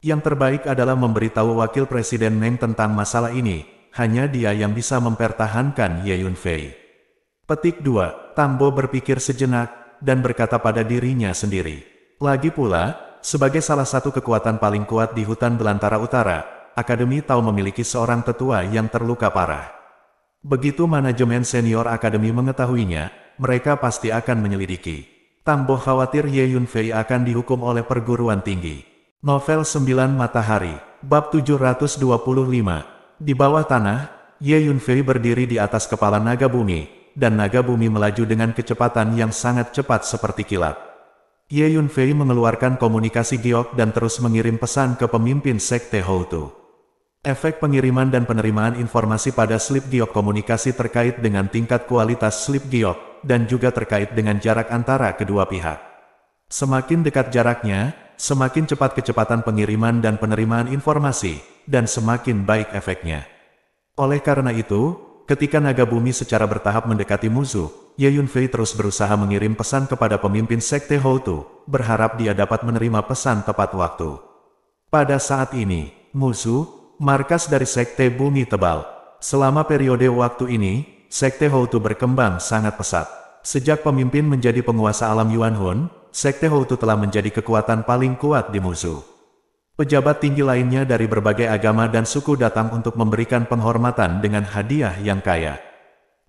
Yang terbaik adalah memberitahu Wakil Presiden Meng tentang masalah ini, hanya dia yang bisa mempertahankan Ye Yunfei. Petik 2, Tambo berpikir sejenak, dan berkata pada dirinya sendiri. Lagi pula, sebagai salah satu kekuatan paling kuat di hutan belantara utara, Akademi Tau memiliki seorang tetua yang terluka parah. Begitu manajemen senior Akademi mengetahuinya, mereka pasti akan menyelidiki. Tambo khawatir Ye Yunfei akan dihukum oleh perguruan tinggi. Novel 9 Matahari, Bab 725, di bawah tanah, Ye Yunfei berdiri di atas kepala naga bumi, dan naga bumi melaju dengan kecepatan yang sangat cepat seperti kilat. Ye Yunfei mengeluarkan komunikasi giok dan terus mengirim pesan ke pemimpin Sekte Houtu. Efek pengiriman dan penerimaan informasi pada slip giok komunikasi terkait dengan tingkat kualitas slip giok, dan juga terkait dengan jarak antara kedua pihak. Semakin dekat jaraknya, semakin cepat kecepatan pengiriman dan penerimaan informasi, dan semakin baik efeknya. Oleh karena itu, Ketika naga bumi secara bertahap mendekati musuh, Ye Yunfei terus berusaha mengirim pesan kepada pemimpin Sekte Houtu, berharap dia dapat menerima pesan tepat waktu. Pada saat ini, musuh, markas dari Sekte Bumi Tebal. Selama periode waktu ini, Sekte Houtu berkembang sangat pesat. Sejak pemimpin menjadi penguasa alam Yuan Hun, Sekte Houtu telah menjadi kekuatan paling kuat di musuh. Pejabat tinggi lainnya dari berbagai agama dan suku datang untuk memberikan penghormatan dengan hadiah yang kaya.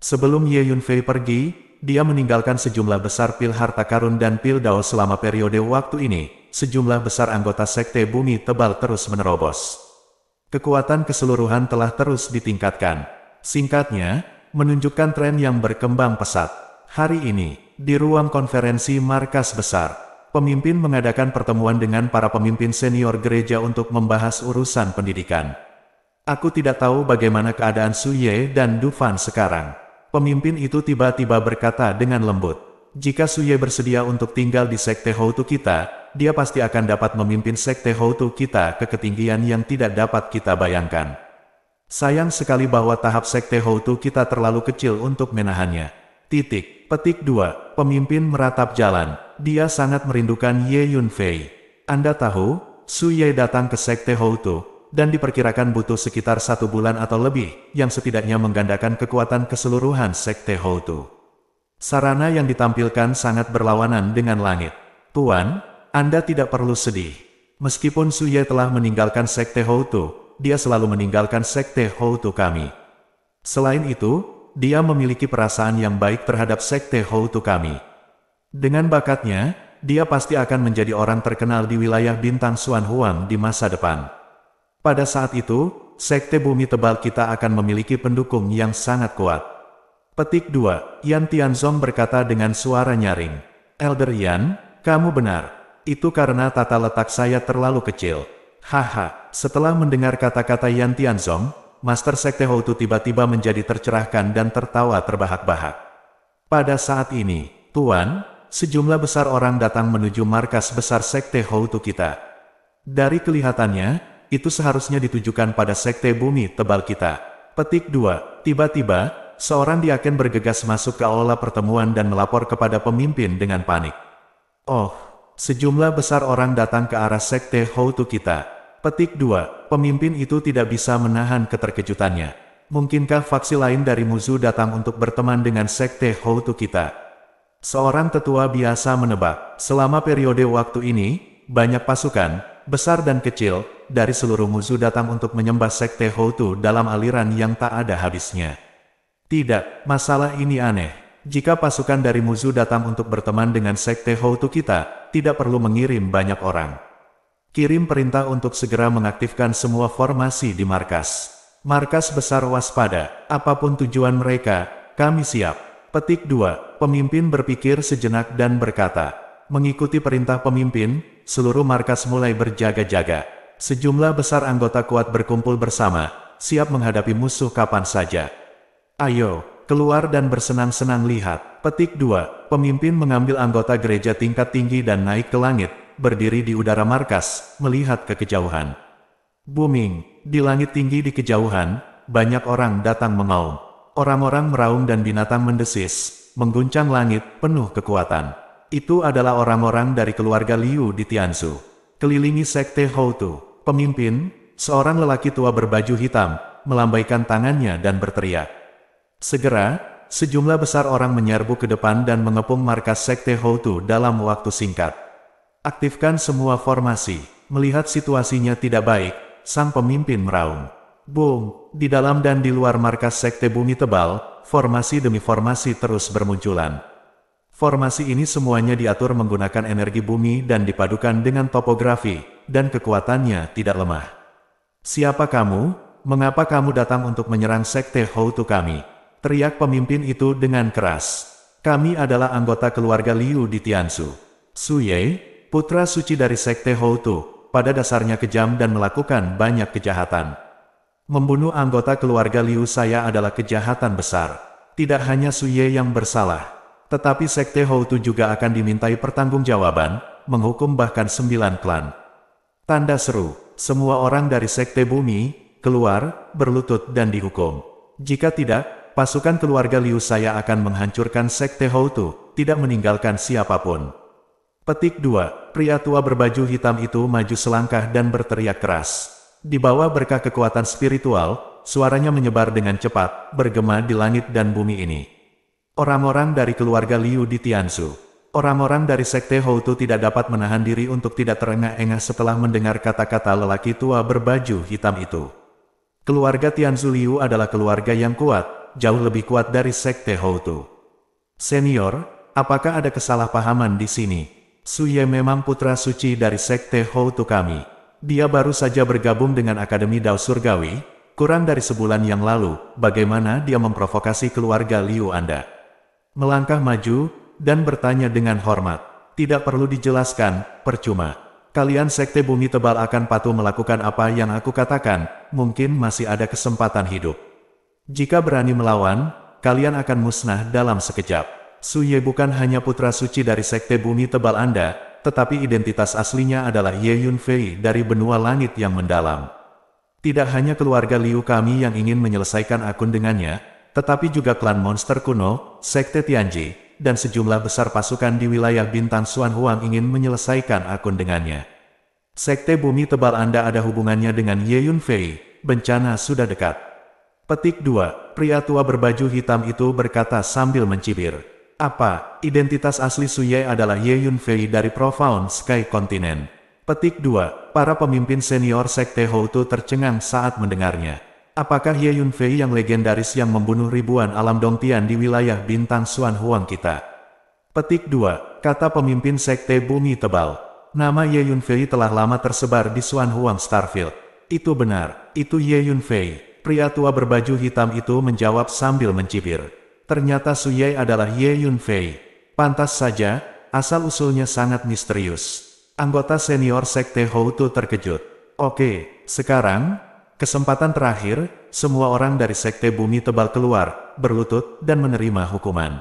Sebelum Ye Yunfei pergi, dia meninggalkan sejumlah besar pil harta karun dan pil dao selama periode waktu ini, sejumlah besar anggota sekte bumi tebal terus menerobos. Kekuatan keseluruhan telah terus ditingkatkan. Singkatnya, menunjukkan tren yang berkembang pesat. Hari ini, di ruang konferensi markas besar, pemimpin mengadakan pertemuan dengan para pemimpin senior gereja untuk membahas urusan pendidikan. Aku tidak tahu bagaimana keadaan Suye dan Dufan sekarang. Pemimpin itu tiba-tiba berkata dengan lembut, jika Suye bersedia untuk tinggal di Sekte Houtu kita, dia pasti akan dapat memimpin Sekte Houtu kita ke ketinggian yang tidak dapat kita bayangkan. Sayang sekali bahwa tahap Sekte Houtu kita terlalu kecil untuk menahannya. Titik, petik 2, pemimpin meratap jalan, dia sangat merindukan Ye Yunfei. Anda tahu, Su Ye datang ke Sekte Houtu, dan diperkirakan butuh sekitar satu bulan atau lebih, yang setidaknya menggandakan kekuatan keseluruhan Sekte Houtu. Sarana yang ditampilkan sangat berlawanan dengan langit. Tuan, Anda tidak perlu sedih. Meskipun Su Ye telah meninggalkan Sekte Houtu, dia selalu meninggalkan Sekte Houtu kami. Selain itu, dia memiliki perasaan yang baik terhadap Sekte Houtu kami. Dengan bakatnya, dia pasti akan menjadi orang terkenal di wilayah bintang Suan Huang di masa depan. Pada saat itu, Sekte Bumi Tebal kita akan memiliki pendukung yang sangat kuat. Petik 2, Yan Tianzong berkata dengan suara nyaring. Elder Yan, kamu benar. Itu karena tata letak saya terlalu kecil. Haha, setelah mendengar kata-kata Yan Tianzong, Master Sekte Houtu tiba-tiba menjadi tercerahkan dan tertawa terbahak-bahak. Pada saat ini, Tuan, sejumlah besar orang datang menuju markas besar Sekte Houtu kita. Dari kelihatannya, itu seharusnya ditujukan pada Sekte Bumi Tebal kita. Petik 2. Tiba-tiba, seorang diaken bergegas masuk ke aula pertemuan dan melapor kepada pemimpin dengan panik. Oh, sejumlah besar orang datang ke arah Sekte Houtu kita. Petik 2. Pemimpin itu tidak bisa menahan keterkejutannya. Mungkinkah faksi lain dari Muzu datang untuk berteman dengan Sekte Houtu kita? Seorang tetua biasa menebak, selama periode waktu ini, banyak pasukan, besar dan kecil, dari seluruh musuh datang untuk menyembah sekte Houtu dalam aliran yang tak ada habisnya. Tidak, masalah ini aneh. Jika pasukan dari musuh datang untuk berteman dengan sekte Houtu kita, tidak perlu mengirim banyak orang. Kirim perintah untuk segera mengaktifkan semua formasi di markas. Markas besar waspada, apapun tujuan mereka, kami siap. Petik 2 pemimpin berpikir sejenak dan berkata, mengikuti perintah pemimpin, seluruh markas mulai berjaga-jaga. Sejumlah besar anggota kuat berkumpul bersama, siap menghadapi musuh kapan saja. Ayo, keluar dan bersenang-senang lihat. Petik 2, pemimpin mengambil anggota gereja tingkat tinggi dan naik ke langit, berdiri di udara markas, melihat ke kejauhan. Booming, di langit tinggi di kejauhan, banyak orang datang mengaum. Orang-orang meraung dan binatang mendesis, mengguncang langit, penuh kekuatan. Itu adalah orang-orang dari keluarga Liu di Tianzu. Kelilingi sekte Houtu, pemimpin, seorang lelaki tua berbaju hitam, melambaikan tangannya dan berteriak. Segera, sejumlah besar orang menyerbu ke depan dan mengepung markas sekte Houtu dalam waktu singkat. Aktifkan semua formasi. Melihat situasinya tidak baik, sang pemimpin meraung. Boom, di dalam dan di luar markas sekte bumi tebal, formasi demi formasi terus bermunculan. Formasi ini semuanya diatur menggunakan energi bumi dan dipadukan dengan topografi, dan kekuatannya tidak lemah. Siapa kamu? Mengapa kamu datang untuk menyerang sekte Houtu kami? Teriak pemimpin itu dengan keras. Kami adalah anggota keluarga Liu di Tiansu. Ye, putra suci dari sekte Houtu, pada dasarnya kejam dan melakukan banyak kejahatan. Membunuh anggota keluarga Liu saya adalah kejahatan besar. Tidak hanya Suye yang bersalah, tetapi Sekte Houtu juga akan dimintai pertanggungjawaban, menghukum bahkan sembilan klan. Tanda seru, semua orang dari Sekte Bumi, keluar, berlutut dan dihukum. Jika tidak, pasukan keluarga Liu saya akan menghancurkan Sekte Houtu, tidak meninggalkan siapapun. Petik 2, pria tua berbaju hitam itu maju selangkah dan berteriak keras. Di bawah berkah kekuatan spiritual, suaranya menyebar dengan cepat, bergema di langit dan bumi ini. Orang-orang dari keluarga Liu di Tianzu. Orang-orang dari sekte Houtu tidak dapat menahan diri untuk tidak terengah-engah setelah mendengar kata-kata lelaki tua berbaju hitam itu. Keluarga Tianzu Liu adalah keluarga yang kuat, jauh lebih kuat dari sekte Houtu. Senior, apakah ada kesalahpahaman di sini? Suye memang putra suci dari sekte Houtu kami dia baru saja bergabung dengan Akademi Dao Surgawi, kurang dari sebulan yang lalu, bagaimana dia memprovokasi keluarga Liu Anda. Melangkah maju, dan bertanya dengan hormat. Tidak perlu dijelaskan, percuma. Kalian sekte bumi tebal akan patuh melakukan apa yang aku katakan, mungkin masih ada kesempatan hidup. Jika berani melawan, kalian akan musnah dalam sekejap. Suye bukan hanya putra suci dari sekte bumi tebal Anda, tetapi identitas aslinya adalah Ye Yunfei dari benua langit yang mendalam. Tidak hanya keluarga Liu kami yang ingin menyelesaikan akun dengannya, tetapi juga klan monster kuno, Sekte Tianji, dan sejumlah besar pasukan di wilayah Bintang Suan Huang ingin menyelesaikan akun dengannya. Sekte Bumi Tebal Anda ada hubungannya dengan Ye Yunfei. bencana sudah dekat. Petik 2, pria tua berbaju hitam itu berkata sambil mencibir. Apa, identitas asli Suye adalah Ye Yunfei dari Profound Sky Continent. Petik 2, para pemimpin senior Sekte Houtu tercengang saat mendengarnya. Apakah Ye Yunfei yang legendaris yang membunuh ribuan alam dongtian di wilayah bintang Suan Huang kita? Petik 2, kata pemimpin Sekte Bumi Tebal. Nama Ye Yunfei telah lama tersebar di Suan Huang Starfield. Itu benar, itu Ye Yunfei. Pria tua berbaju hitam itu menjawab sambil mencibir ternyata Su Yei adalah Ye Yun Fei. Pantas saja, asal-usulnya sangat misterius. Anggota senior Sekte Houtu terkejut. Oke, sekarang, kesempatan terakhir, semua orang dari Sekte Bumi Tebal keluar, berlutut, dan menerima hukuman.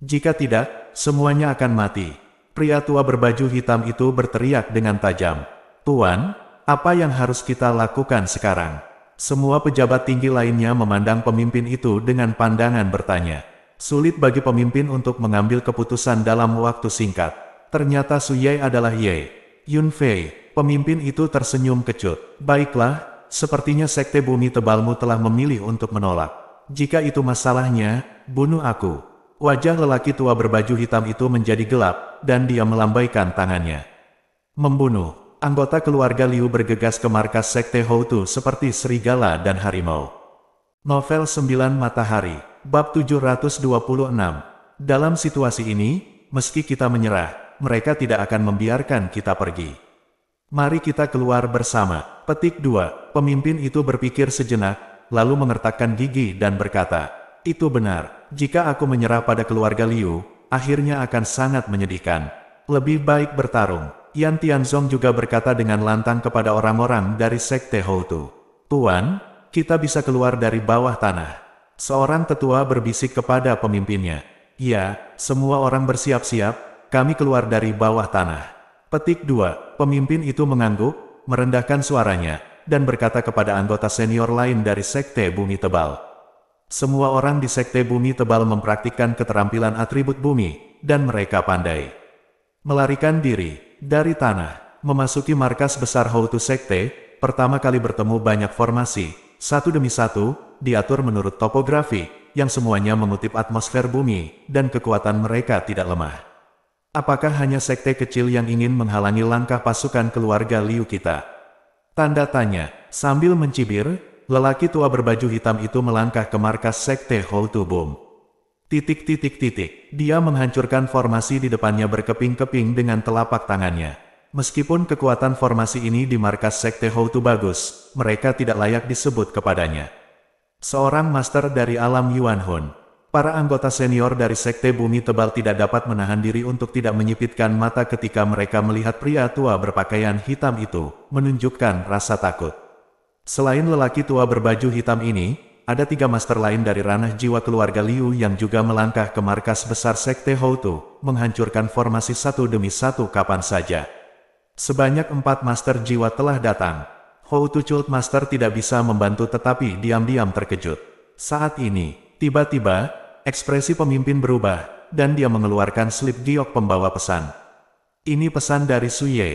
Jika tidak, semuanya akan mati. Pria tua berbaju hitam itu berteriak dengan tajam. Tuan, apa yang harus kita lakukan sekarang? Semua pejabat tinggi lainnya memandang pemimpin itu dengan pandangan bertanya. Sulit bagi pemimpin untuk mengambil keputusan dalam waktu singkat. Ternyata Su Yei adalah Ye. Yun Fei, pemimpin itu tersenyum kecut. Baiklah, sepertinya sekte bumi tebalmu telah memilih untuk menolak. Jika itu masalahnya, bunuh aku. Wajah lelaki tua berbaju hitam itu menjadi gelap, dan dia melambaikan tangannya. Membunuh. Anggota keluarga Liu bergegas ke markas Sekte Houtu seperti serigala dan harimau. Novel 9 Matahari, Bab 726. Dalam situasi ini, meski kita menyerah, mereka tidak akan membiarkan kita pergi. Mari kita keluar bersama. Petik 2, pemimpin itu berpikir sejenak, lalu mengertakkan gigi dan berkata, Itu benar, jika aku menyerah pada keluarga Liu, akhirnya akan sangat menyedihkan. Lebih baik bertarung. Yan Tianzong juga berkata dengan lantang kepada orang-orang dari Sekte Houtu. Tuan, kita bisa keluar dari bawah tanah. Seorang tetua berbisik kepada pemimpinnya. Ya, semua orang bersiap-siap, kami keluar dari bawah tanah. Petik 2, pemimpin itu mengangguk, merendahkan suaranya, dan berkata kepada anggota senior lain dari Sekte Bumi Tebal. Semua orang di Sekte Bumi Tebal mempraktikkan keterampilan atribut bumi, dan mereka pandai. Melarikan diri, dari tanah, memasuki markas besar Houtu Sekte, pertama kali bertemu banyak formasi, satu demi satu, diatur menurut topografi, yang semuanya mengutip atmosfer bumi, dan kekuatan mereka tidak lemah. Apakah hanya sekte kecil yang ingin menghalangi langkah pasukan keluarga Liu kita? Tanda tanya, sambil mencibir, lelaki tua berbaju hitam itu melangkah ke markas sekte Houtu Boom. Titik titik titik, dia menghancurkan formasi di depannya berkeping-keping dengan telapak tangannya. Meskipun kekuatan formasi ini di markas Sekte Houtu bagus, mereka tidak layak disebut kepadanya. Seorang master dari alam Yuan Hun. Para anggota senior dari Sekte Bumi Tebal tidak dapat menahan diri untuk tidak menyipitkan mata ketika mereka melihat pria tua berpakaian hitam itu, menunjukkan rasa takut. Selain lelaki tua berbaju hitam ini, ada tiga master lain dari ranah jiwa keluarga Liu yang juga melangkah ke markas besar Sekte Houtu, menghancurkan formasi satu demi satu kapan saja. Sebanyak empat master jiwa telah datang. Houtu Cult Master tidak bisa membantu tetapi diam-diam terkejut. Saat ini, tiba-tiba, ekspresi pemimpin berubah, dan dia mengeluarkan slip giok pembawa pesan. Ini pesan dari Suye.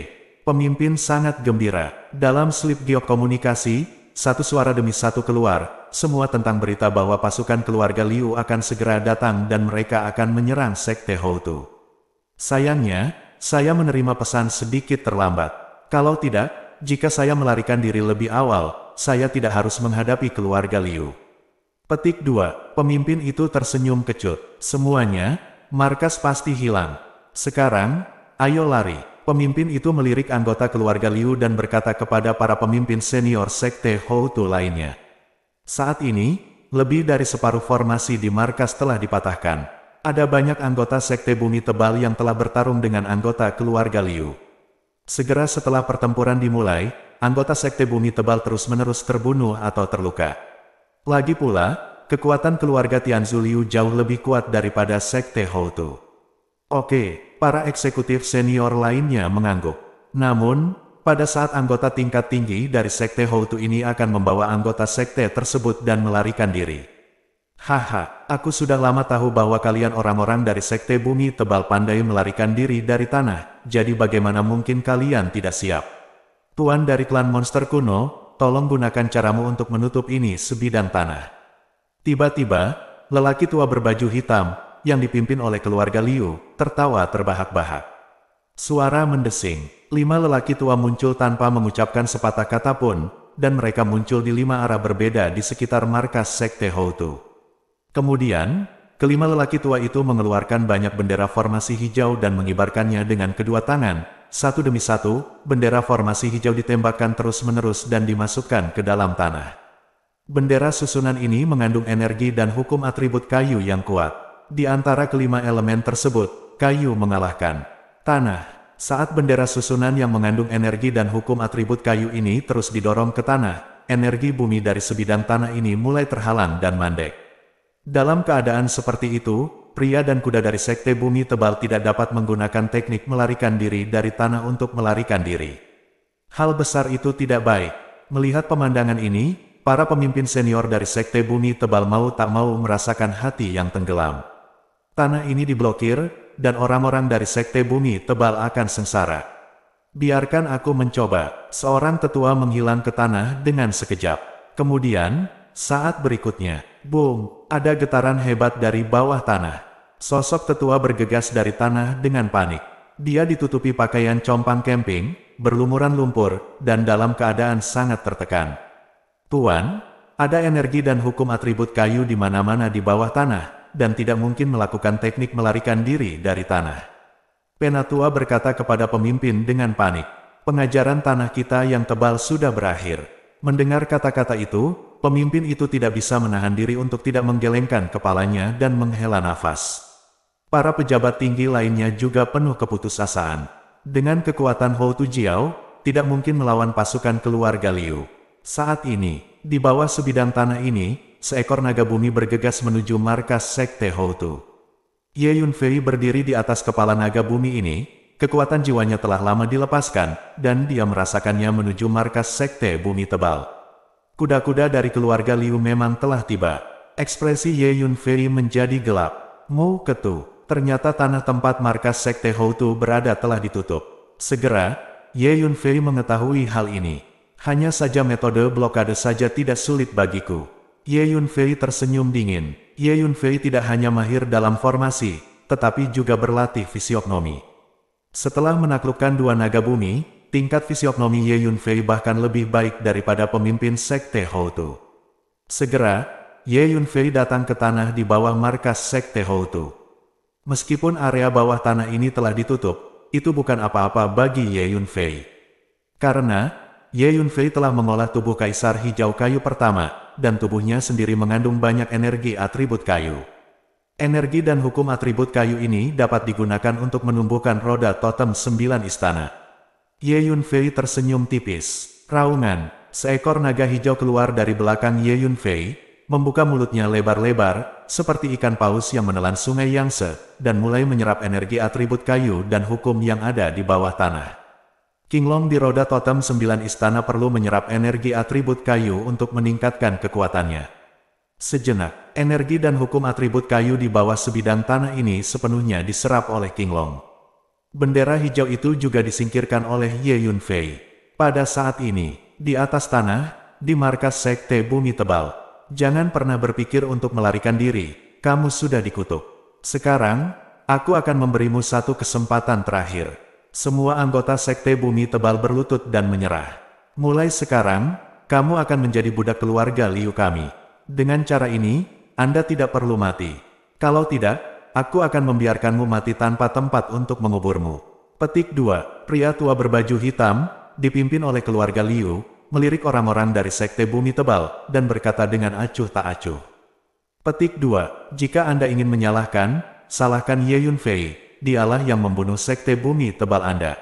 Pemimpin sangat gembira. Dalam slip giok komunikasi, satu suara demi satu keluar, semua tentang berita bahwa pasukan keluarga Liu akan segera datang dan mereka akan menyerang Sekte Houtu. Sayangnya, saya menerima pesan sedikit terlambat. Kalau tidak, jika saya melarikan diri lebih awal, saya tidak harus menghadapi keluarga Liu. Petik 2. Pemimpin itu tersenyum kecut. Semuanya, markas pasti hilang. Sekarang, ayo lari. Pemimpin itu melirik anggota keluarga Liu dan berkata kepada para pemimpin senior Sekte Tu lainnya. Saat ini, lebih dari separuh formasi di markas telah dipatahkan. Ada banyak anggota Sekte Bumi Tebal yang telah bertarung dengan anggota keluarga Liu. Segera setelah pertempuran dimulai, anggota Sekte Bumi Tebal terus-menerus terbunuh atau terluka. Lagi pula, kekuatan keluarga Tianzu Liu jauh lebih kuat daripada Sekte Tu. Oke, para eksekutif senior lainnya mengangguk. Namun, pada saat anggota tingkat tinggi dari sekte Houtu ini akan membawa anggota sekte tersebut dan melarikan diri. Haha, aku sudah lama tahu bahwa kalian orang-orang dari sekte bumi tebal pandai melarikan diri dari tanah, jadi bagaimana mungkin kalian tidak siap? Tuan dari klan monster kuno, tolong gunakan caramu untuk menutup ini sebidang tanah. Tiba-tiba, lelaki tua berbaju hitam, yang dipimpin oleh keluarga Liu, tertawa terbahak-bahak. Suara mendesing, lima lelaki tua muncul tanpa mengucapkan sepatah kata pun, dan mereka muncul di lima arah berbeda di sekitar markas Sekte Houtu. Kemudian, kelima lelaki tua itu mengeluarkan banyak bendera formasi hijau dan mengibarkannya dengan kedua tangan, satu demi satu, bendera formasi hijau ditembakkan terus-menerus dan dimasukkan ke dalam tanah. Bendera susunan ini mengandung energi dan hukum atribut kayu yang kuat. Di antara kelima elemen tersebut, kayu mengalahkan tanah. Saat bendera susunan yang mengandung energi dan hukum atribut kayu ini terus didorong ke tanah, energi bumi dari sebidang tanah ini mulai terhalang dan mandek. Dalam keadaan seperti itu, pria dan kuda dari sekte bumi tebal tidak dapat menggunakan teknik melarikan diri dari tanah untuk melarikan diri. Hal besar itu tidak baik. Melihat pemandangan ini, para pemimpin senior dari sekte bumi tebal mau tak mau merasakan hati yang tenggelam. Tanah ini diblokir, dan orang-orang dari sekte bumi tebal akan sengsara. Biarkan aku mencoba, seorang tetua menghilang ke tanah dengan sekejap. Kemudian, saat berikutnya, boom, ada getaran hebat dari bawah tanah. Sosok tetua bergegas dari tanah dengan panik. Dia ditutupi pakaian compang camping, berlumuran lumpur, dan dalam keadaan sangat tertekan. Tuan, ada energi dan hukum atribut kayu di mana-mana di bawah tanah, dan tidak mungkin melakukan teknik melarikan diri dari tanah. Penatua berkata kepada pemimpin dengan panik, pengajaran tanah kita yang tebal sudah berakhir. Mendengar kata-kata itu, pemimpin itu tidak bisa menahan diri untuk tidak menggelengkan kepalanya dan menghela nafas. Para pejabat tinggi lainnya juga penuh keputusasaan. Dengan kekuatan Hou Tujiao, tidak mungkin melawan pasukan keluarga Liu. Saat ini, di bawah sebidang tanah ini, seekor naga bumi bergegas menuju markas Sekte Houtu. Ye Yunfei berdiri di atas kepala naga bumi ini, kekuatan jiwanya telah lama dilepaskan, dan dia merasakannya menuju markas Sekte Bumi Tebal. Kuda-kuda dari keluarga Liu memang telah tiba. Ekspresi Ye Yunfei menjadi gelap. Mu Ketu, ternyata tanah tempat markas Sekte Houtu berada telah ditutup. Segera, Ye Yunfei mengetahui hal ini. Hanya saja metode blokade saja tidak sulit bagiku. Ye Yunfei tersenyum dingin. Ye Yunfei tidak hanya mahir dalam formasi, tetapi juga berlatih fisiognomi. Setelah menaklukkan dua naga bumi, tingkat fisiognomi Ye Yunfei bahkan lebih baik daripada pemimpin Sekte Houtu. Segera, Ye Yunfei datang ke tanah di bawah markas Sekte Houtu. Meskipun area bawah tanah ini telah ditutup, itu bukan apa-apa bagi Ye Yunfei. Karena, Ye Yunfei telah mengolah tubuh kaisar hijau kayu pertama, dan tubuhnya sendiri mengandung banyak energi atribut kayu. Energi dan hukum atribut kayu ini dapat digunakan untuk menumbuhkan roda totem sembilan istana. Ye Yunfei tersenyum tipis. Raungan, seekor naga hijau keluar dari belakang Ye Yunfei, membuka mulutnya lebar-lebar, seperti ikan paus yang menelan sungai Yangtze, dan mulai menyerap energi atribut kayu dan hukum yang ada di bawah tanah. Kinglong di roda totem sembilan istana perlu menyerap energi atribut kayu untuk meningkatkan kekuatannya. Sejenak, energi dan hukum atribut kayu di bawah sebidang tanah ini sepenuhnya diserap oleh Kinglong. Bendera hijau itu juga disingkirkan oleh Ye Yunfei. Pada saat ini, di atas tanah, di markas Sekte Bumi Tebal, jangan pernah berpikir untuk melarikan diri, kamu sudah dikutuk. Sekarang, aku akan memberimu satu kesempatan terakhir. Semua anggota sekte bumi tebal berlutut dan menyerah. Mulai sekarang, kamu akan menjadi budak keluarga Liu kami. Dengan cara ini, Anda tidak perlu mati. Kalau tidak, aku akan membiarkanmu mati tanpa tempat untuk menguburmu. Petik 2. Pria tua berbaju hitam, dipimpin oleh keluarga Liu, melirik orang-orang dari sekte bumi tebal, dan berkata dengan acuh tak acuh. Petik 2. Jika Anda ingin menyalahkan, salahkan Ye Yunfei dialah yang membunuh sekte bumi tebal Anda.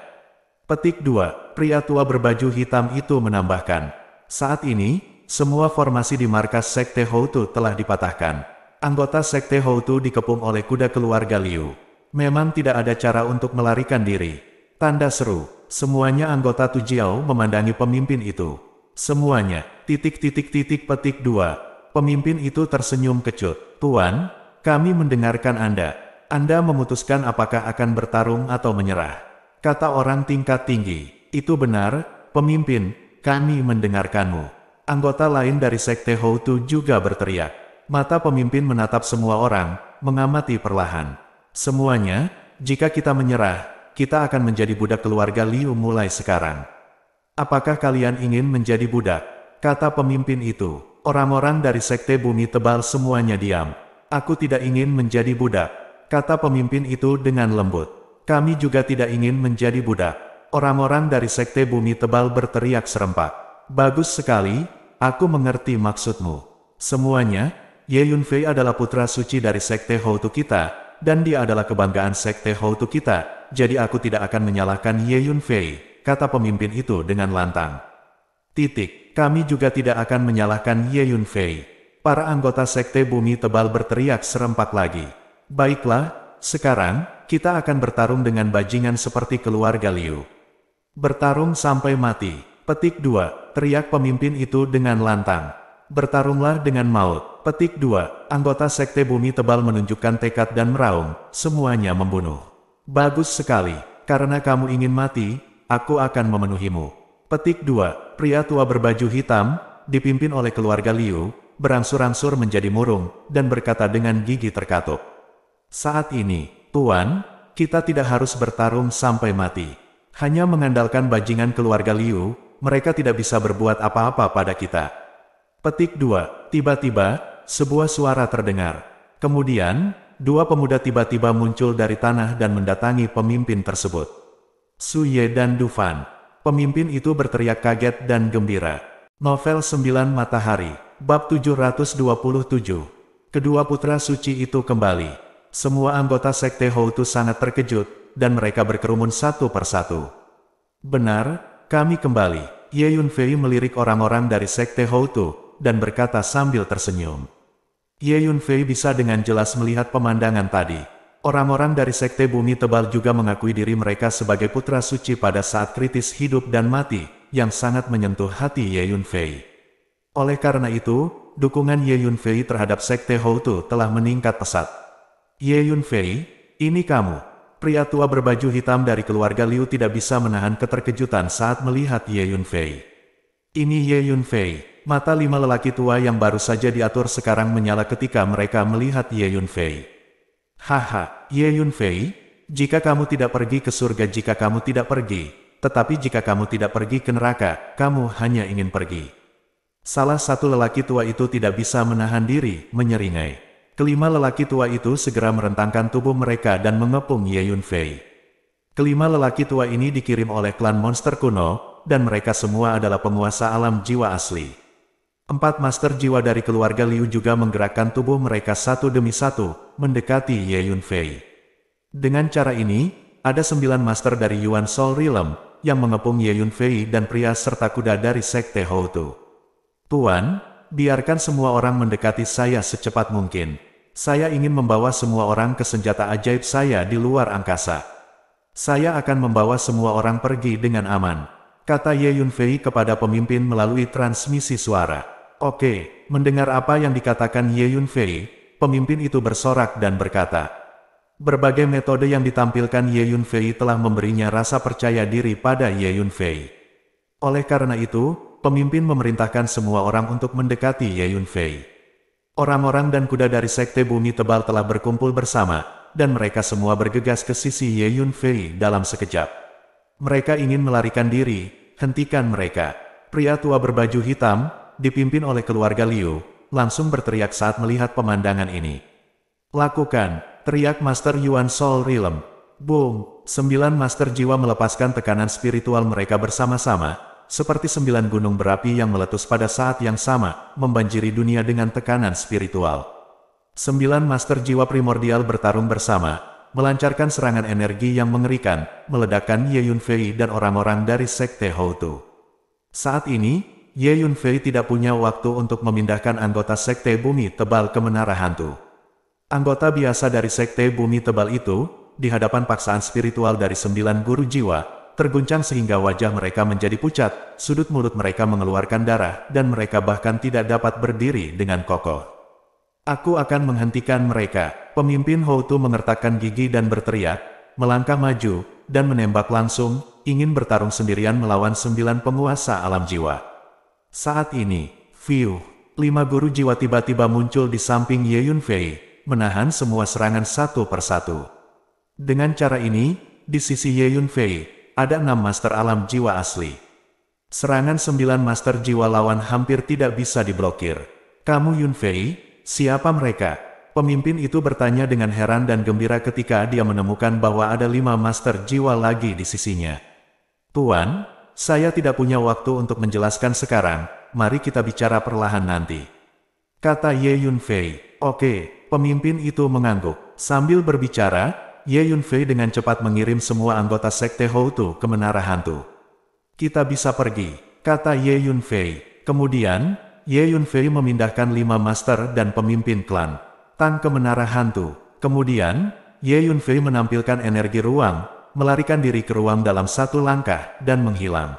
Petik 2, pria tua berbaju hitam itu menambahkan. Saat ini, semua formasi di markas sekte Houtu telah dipatahkan. Anggota sekte Houtu dikepung oleh kuda keluarga Liu. Memang tidak ada cara untuk melarikan diri. Tanda seru, semuanya anggota Tujiao memandangi pemimpin itu. Semuanya, titik-titik-titik petik dua. Pemimpin itu tersenyum kecut. Tuan, kami mendengarkan Anda. Anda memutuskan apakah akan bertarung atau menyerah. Kata orang tingkat tinggi, itu benar, pemimpin, kami mendengarkanmu. Anggota lain dari sekte Houtu juga berteriak. Mata pemimpin menatap semua orang, mengamati perlahan. Semuanya, jika kita menyerah, kita akan menjadi budak keluarga Liu mulai sekarang. Apakah kalian ingin menjadi budak? Kata pemimpin itu. Orang-orang dari sekte bumi tebal semuanya diam. Aku tidak ingin menjadi budak, kata pemimpin itu dengan lembut. Kami juga tidak ingin menjadi budak. Orang-orang dari sekte bumi tebal berteriak serempak. Bagus sekali, aku mengerti maksudmu. Semuanya, Ye Yunfei adalah putra suci dari sekte Houtu kita, dan dia adalah kebanggaan sekte Houtu kita, jadi aku tidak akan menyalahkan Ye Yunfei, kata pemimpin itu dengan lantang. Titik, kami juga tidak akan menyalahkan Ye Yunfei. Para anggota sekte bumi tebal berteriak serempak lagi. Baiklah, sekarang, kita akan bertarung dengan bajingan seperti keluarga Liu. Bertarung sampai mati. Petik 2, teriak pemimpin itu dengan lantang. Bertarunglah dengan maut. Petik 2, anggota sekte bumi tebal menunjukkan tekad dan meraung, semuanya membunuh. Bagus sekali, karena kamu ingin mati, aku akan memenuhimu. Petik 2, pria tua berbaju hitam, dipimpin oleh keluarga Liu, berangsur-angsur menjadi murung, dan berkata dengan gigi terkatup. Saat ini, Tuan, kita tidak harus bertarung sampai mati. Hanya mengandalkan bajingan keluarga Liu, mereka tidak bisa berbuat apa-apa pada kita. Petik 2. Tiba-tiba, sebuah suara terdengar. Kemudian, dua pemuda tiba-tiba muncul dari tanah dan mendatangi pemimpin tersebut. Su Ye dan Du Fan. Pemimpin itu berteriak kaget dan gembira. Novel 9 Matahari, Bab 727. Kedua putra suci itu kembali. Semua anggota sekte Houtu sangat terkejut, dan mereka berkerumun satu persatu. Benar, kami kembali. Ye Yunfei melirik orang-orang dari sekte Houtu, dan berkata sambil tersenyum. Ye Yunfei bisa dengan jelas melihat pemandangan tadi. Orang-orang dari sekte bumi tebal juga mengakui diri mereka sebagai putra suci pada saat kritis hidup dan mati, yang sangat menyentuh hati Ye Yunfei. Oleh karena itu, dukungan Ye Yunfei terhadap sekte Houtu telah meningkat pesat. Ye Yun Fei, ini kamu. Pria tua berbaju hitam dari keluarga Liu tidak bisa menahan keterkejutan saat melihat Ye Yun Fei. Ini Ye Yun Fei, mata lima lelaki tua yang baru saja diatur sekarang menyala ketika mereka melihat Ye Yun Fei. Haha, Ye Yun Fei, jika kamu tidak pergi ke surga jika kamu tidak pergi, tetapi jika kamu tidak pergi ke neraka, kamu hanya ingin pergi. Salah satu lelaki tua itu tidak bisa menahan diri, menyeringai. Kelima lelaki tua itu segera merentangkan tubuh mereka dan mengepung Ye Yunfei. Kelima lelaki tua ini dikirim oleh klan monster kuno, dan mereka semua adalah penguasa alam jiwa asli. Empat master jiwa dari keluarga Liu juga menggerakkan tubuh mereka satu demi satu, mendekati Ye Yunfei. Dengan cara ini, ada sembilan master dari Yuan Soul Realm, yang mengepung Ye Yunfei dan pria serta kuda dari Sekte Houtu. Tuan, biarkan semua orang mendekati saya secepat mungkin, saya ingin membawa semua orang ke senjata ajaib saya di luar angkasa. Saya akan membawa semua orang pergi dengan aman. Kata Ye Yunfei kepada pemimpin melalui transmisi suara. Oke, mendengar apa yang dikatakan Ye Yunfei, pemimpin itu bersorak dan berkata. Berbagai metode yang ditampilkan Ye Yunfei telah memberinya rasa percaya diri pada Ye Yunfei. Oleh karena itu, pemimpin memerintahkan semua orang untuk mendekati Ye Yunfei. Orang-orang dan kuda dari sekte bumi tebal telah berkumpul bersama, dan mereka semua bergegas ke sisi Ye Yun Fei dalam sekejap. Mereka ingin melarikan diri, hentikan mereka. Pria tua berbaju hitam, dipimpin oleh keluarga Liu, langsung berteriak saat melihat pemandangan ini. Lakukan, teriak Master Yuan Sol Rilem. Boom, sembilan Master Jiwa melepaskan tekanan spiritual mereka bersama-sama, seperti sembilan gunung berapi yang meletus pada saat yang sama, membanjiri dunia dengan tekanan spiritual. Sembilan master jiwa primordial bertarung bersama, melancarkan serangan energi yang mengerikan, meledakkan Ye Yunfei dan orang-orang dari Sekte Houtu. Saat ini, Ye Yunfei tidak punya waktu untuk memindahkan anggota Sekte Bumi Tebal ke Menara Hantu. Anggota biasa dari Sekte Bumi Tebal itu, di hadapan paksaan spiritual dari sembilan guru jiwa, terguncang sehingga wajah mereka menjadi pucat, sudut mulut mereka mengeluarkan darah, dan mereka bahkan tidak dapat berdiri dengan kokoh. Aku akan menghentikan mereka, pemimpin Houtu mengertakkan gigi dan berteriak, melangkah maju, dan menembak langsung, ingin bertarung sendirian melawan sembilan penguasa alam jiwa. Saat ini, Fiu, lima guru jiwa tiba-tiba muncul di samping Ye Yunfei, menahan semua serangan satu persatu. Dengan cara ini, di sisi Ye Yunfei. Ada enam master alam jiwa asli. Serangan sembilan master jiwa lawan hampir tidak bisa diblokir. Kamu Yunfei, siapa mereka? Pemimpin itu bertanya dengan heran dan gembira ketika dia menemukan bahwa ada lima master jiwa lagi di sisinya. Tuan, saya tidak punya waktu untuk menjelaskan sekarang, mari kita bicara perlahan nanti. Kata Ye Yunfei, oke, pemimpin itu mengangguk. Sambil berbicara, Ye Yunfei dengan cepat mengirim semua anggota Sekte Houtu ke Menara Hantu. Kita bisa pergi, kata Ye Yunfei. Kemudian, Ye Yunfei memindahkan lima master dan pemimpin klan. Tang ke Menara Hantu. Kemudian, Ye Yunfei menampilkan energi ruang, melarikan diri ke ruang dalam satu langkah, dan menghilang.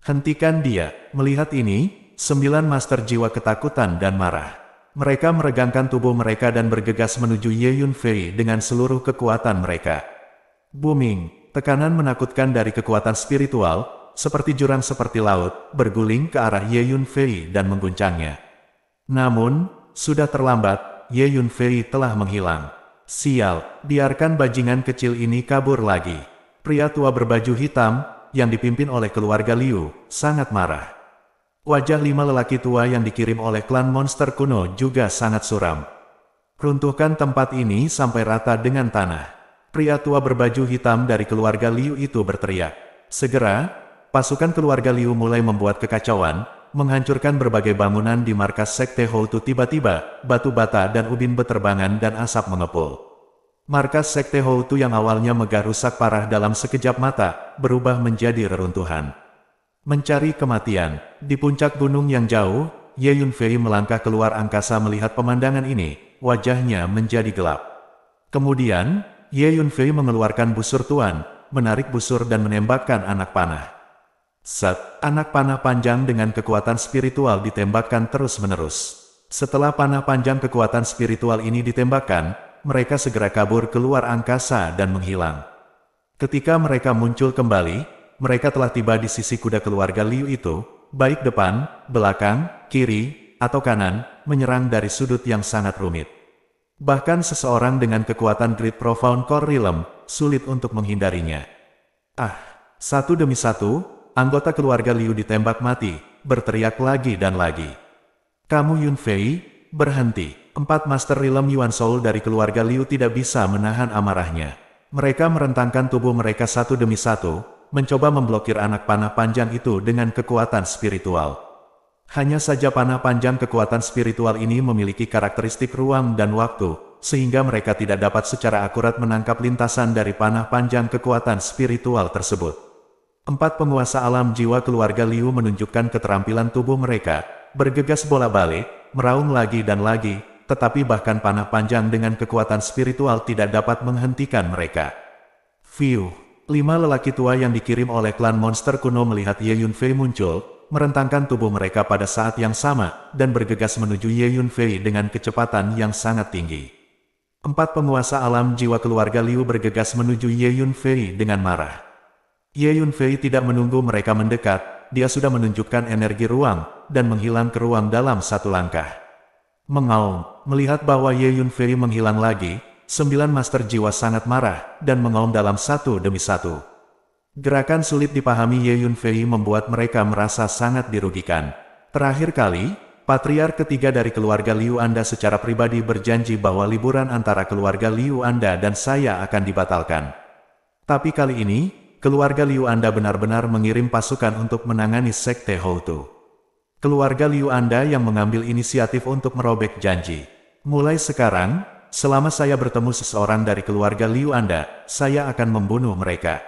Hentikan dia. Melihat ini, sembilan master jiwa ketakutan dan marah. Mereka meregangkan tubuh mereka dan bergegas menuju Ye Yunfei dengan seluruh kekuatan mereka. Booming, tekanan menakutkan dari kekuatan spiritual, seperti jurang seperti laut, berguling ke arah Ye Yunfei dan mengguncangnya. Namun, sudah terlambat, Ye Yunfei telah menghilang. Sial, biarkan bajingan kecil ini kabur lagi. Pria tua berbaju hitam, yang dipimpin oleh keluarga Liu, sangat marah. Wajah lima lelaki tua yang dikirim oleh klan monster kuno juga sangat suram. Runtuhkan tempat ini sampai rata dengan tanah. Pria tua berbaju hitam dari keluarga Liu itu berteriak. Segera, pasukan keluarga Liu mulai membuat kekacauan, menghancurkan berbagai bangunan di markas Sekte Houtu tiba-tiba, batu bata dan ubin beterbangan dan asap mengepul. Markas Sekte Houtu yang awalnya megah rusak parah dalam sekejap mata, berubah menjadi reruntuhan. Mencari kematian, di puncak gunung yang jauh, Ye Yunfei melangkah keluar angkasa melihat pemandangan ini, wajahnya menjadi gelap. Kemudian, Ye Yunfei mengeluarkan busur tuan, menarik busur dan menembakkan anak panah. Set, anak panah panjang dengan kekuatan spiritual ditembakkan terus-menerus. Setelah panah panjang kekuatan spiritual ini ditembakkan, mereka segera kabur keluar angkasa dan menghilang. Ketika mereka muncul kembali, mereka telah tiba di sisi kuda keluarga Liu itu, baik depan, belakang, kiri, atau kanan, menyerang dari sudut yang sangat rumit. Bahkan seseorang dengan kekuatan Great Profound Core Realm, sulit untuk menghindarinya. Ah, satu demi satu, anggota keluarga Liu ditembak mati, berteriak lagi dan lagi. Kamu Yun Fei, berhenti. Empat Master Realm Yuan Soul dari keluarga Liu tidak bisa menahan amarahnya. Mereka merentangkan tubuh mereka satu demi satu, mencoba memblokir anak panah panjang itu dengan kekuatan spiritual. Hanya saja panah panjang kekuatan spiritual ini memiliki karakteristik ruang dan waktu, sehingga mereka tidak dapat secara akurat menangkap lintasan dari panah panjang kekuatan spiritual tersebut. Empat penguasa alam jiwa keluarga Liu menunjukkan keterampilan tubuh mereka, bergegas bola balik, meraung lagi dan lagi, tetapi bahkan panah panjang dengan kekuatan spiritual tidak dapat menghentikan mereka. View Lima lelaki tua yang dikirim oleh klan monster kuno melihat Ye Yunfei muncul, merentangkan tubuh mereka pada saat yang sama, dan bergegas menuju Ye Yunfei dengan kecepatan yang sangat tinggi. Empat penguasa alam jiwa keluarga Liu bergegas menuju Ye Yunfei dengan marah. Ye Yunfei tidak menunggu mereka mendekat, dia sudah menunjukkan energi ruang, dan menghilang ke ruang dalam satu langkah. Mengaum, melihat bahwa Ye Yunfei menghilang lagi, sembilan master jiwa sangat marah, dan mengaum dalam satu demi satu. Gerakan sulit dipahami Ye Yun Fei membuat mereka merasa sangat dirugikan. Terakhir kali, patriar ketiga dari keluarga Liu Anda secara pribadi berjanji bahwa liburan antara keluarga Liu Anda dan saya akan dibatalkan. Tapi kali ini, keluarga Liu Anda benar-benar mengirim pasukan untuk menangani Sekte Houtu. Keluarga Liu Anda yang mengambil inisiatif untuk merobek janji. Mulai sekarang, selama saya bertemu seseorang dari keluarga Liu Anda, saya akan membunuh mereka.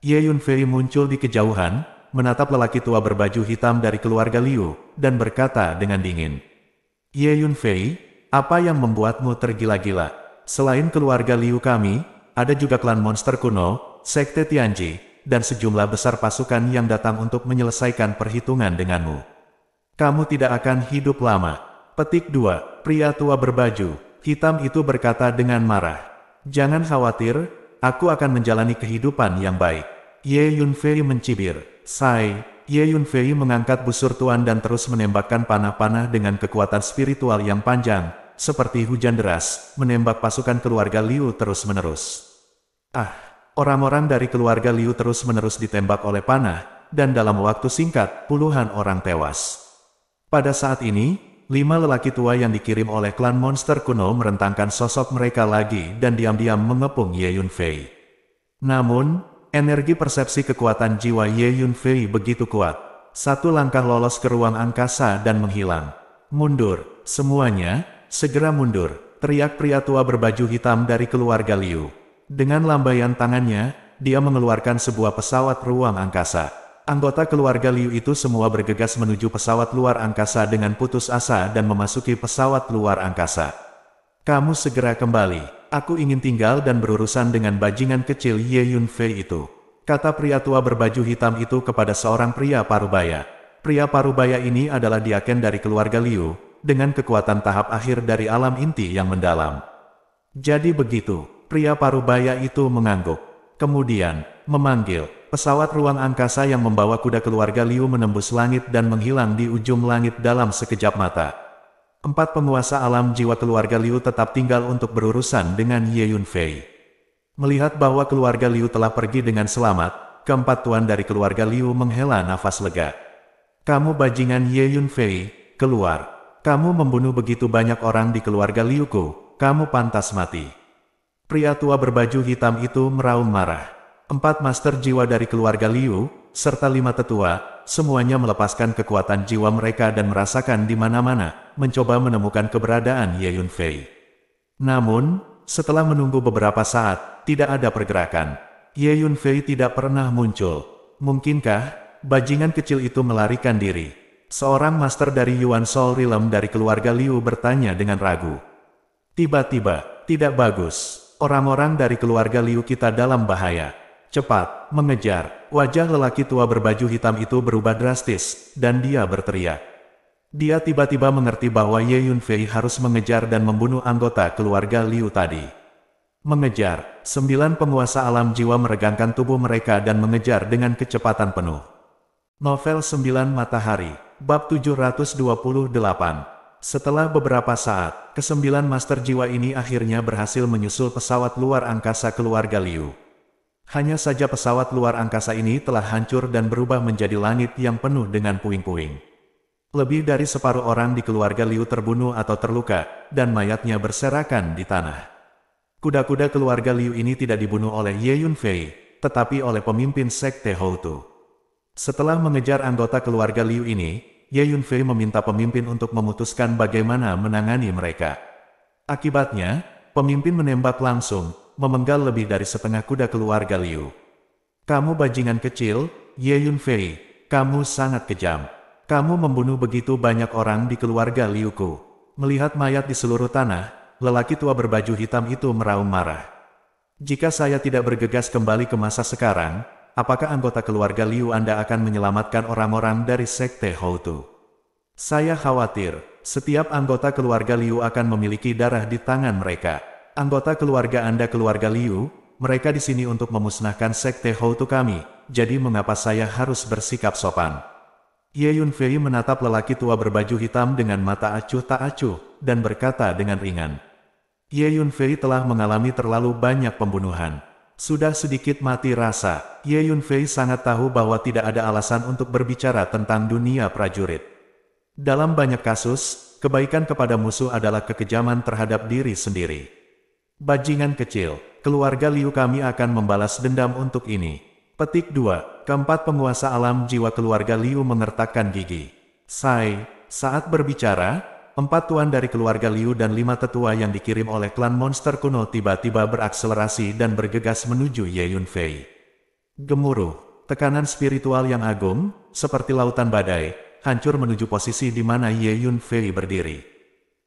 Ye Yunfei muncul di kejauhan, menatap lelaki tua berbaju hitam dari keluarga Liu, dan berkata dengan dingin. Ye Yunfei, apa yang membuatmu tergila-gila? Selain keluarga Liu kami, ada juga klan monster kuno, sekte Tianji, dan sejumlah besar pasukan yang datang untuk menyelesaikan perhitungan denganmu. Kamu tidak akan hidup lama. Petik 2, pria tua berbaju, hitam itu berkata dengan marah. Jangan khawatir, aku akan menjalani kehidupan yang baik. Ye Yunfei mencibir. Sai, Ye Yunfei mengangkat busur tuan dan terus menembakkan panah-panah dengan kekuatan spiritual yang panjang, seperti hujan deras, menembak pasukan keluarga Liu terus-menerus. Ah, orang-orang dari keluarga Liu terus-menerus ditembak oleh panah, dan dalam waktu singkat, puluhan orang tewas. Pada saat ini, Lima lelaki tua yang dikirim oleh klan monster kuno merentangkan sosok mereka lagi dan diam-diam mengepung Ye Yunfei. Namun, energi persepsi kekuatan jiwa Ye Yunfei begitu kuat. Satu langkah lolos ke ruang angkasa dan menghilang. Mundur, semuanya, segera mundur, teriak pria tua berbaju hitam dari keluarga Liu. Dengan lambaian tangannya, dia mengeluarkan sebuah pesawat ruang angkasa. Anggota keluarga Liu itu semua bergegas menuju pesawat luar angkasa dengan putus asa dan memasuki pesawat luar angkasa. Kamu segera kembali. Aku ingin tinggal dan berurusan dengan bajingan kecil Ye Yun Fei itu. Kata pria tua berbaju hitam itu kepada seorang pria parubaya. Pria parubaya ini adalah diaken dari keluarga Liu, dengan kekuatan tahap akhir dari alam inti yang mendalam. Jadi begitu, pria parubaya itu mengangguk. Kemudian, memanggil, Pesawat ruang angkasa yang membawa kuda keluarga Liu menembus langit dan menghilang di ujung langit dalam sekejap mata. Empat penguasa alam jiwa keluarga Liu tetap tinggal untuk berurusan dengan Ye Yunfei. Melihat bahwa keluarga Liu telah pergi dengan selamat, keempat tuan dari keluarga Liu menghela nafas lega. Kamu bajingan Ye Yunfei, keluar. Kamu membunuh begitu banyak orang di keluarga Liuku, kamu pantas mati. Pria tua berbaju hitam itu meraung marah. Empat master jiwa dari keluarga Liu, serta lima tetua, semuanya melepaskan kekuatan jiwa mereka dan merasakan di mana-mana, mencoba menemukan keberadaan Ye Yunfei. Namun, setelah menunggu beberapa saat, tidak ada pergerakan. Ye Yunfei tidak pernah muncul. Mungkinkah, bajingan kecil itu melarikan diri? Seorang master dari Yuan Sol Rilem dari keluarga Liu bertanya dengan ragu. Tiba-tiba, tidak bagus. Orang-orang dari keluarga Liu kita dalam bahaya. Cepat, mengejar, wajah lelaki tua berbaju hitam itu berubah drastis, dan dia berteriak. Dia tiba-tiba mengerti bahwa Ye Yunfei harus mengejar dan membunuh anggota keluarga Liu tadi. Mengejar, sembilan penguasa alam jiwa meregangkan tubuh mereka dan mengejar dengan kecepatan penuh. Novel 9 Matahari, Bab 728 Setelah beberapa saat, kesembilan master jiwa ini akhirnya berhasil menyusul pesawat luar angkasa keluarga Liu. Hanya saja pesawat luar angkasa ini telah hancur dan berubah menjadi langit yang penuh dengan puing-puing. Lebih dari separuh orang di keluarga Liu terbunuh atau terluka, dan mayatnya berserakan di tanah. Kuda-kuda keluarga Liu ini tidak dibunuh oleh Ye Yunfei, tetapi oleh pemimpin Sekte Houtu. Setelah mengejar anggota keluarga Liu ini, Ye Yunfei meminta pemimpin untuk memutuskan bagaimana menangani mereka. Akibatnya, pemimpin menembak langsung, memenggal lebih dari setengah kuda keluarga Liu. Kamu bajingan kecil, Ye Yunfei, kamu sangat kejam. Kamu membunuh begitu banyak orang di keluarga Liu Ku. Melihat mayat di seluruh tanah, lelaki tua berbaju hitam itu meraung marah. Jika saya tidak bergegas kembali ke masa sekarang, apakah anggota keluarga Liu Anda akan menyelamatkan orang-orang dari sekte Houtu? Saya khawatir, setiap anggota keluarga Liu akan memiliki darah di tangan mereka anggota keluarga Anda keluarga Liu, mereka di sini untuk memusnahkan sekte Houtu kami, jadi mengapa saya harus bersikap sopan? Ye Yunfei menatap lelaki tua berbaju hitam dengan mata acuh tak acuh, dan berkata dengan ringan. Ye Yunfei telah mengalami terlalu banyak pembunuhan. Sudah sedikit mati rasa, Ye Yunfei sangat tahu bahwa tidak ada alasan untuk berbicara tentang dunia prajurit. Dalam banyak kasus, kebaikan kepada musuh adalah kekejaman terhadap diri sendiri. Bajingan kecil, keluarga Liu kami akan membalas dendam untuk ini. Petik 2. Keempat penguasa alam jiwa keluarga Liu mengertakkan gigi. Sai, saat berbicara, empat tuan dari keluarga Liu dan lima tetua yang dikirim oleh klan monster kuno tiba-tiba berakselerasi dan bergegas menuju Ye Yunfei. Gemuruh, tekanan spiritual yang agung, seperti lautan badai, hancur menuju posisi di mana Ye Yunfei berdiri.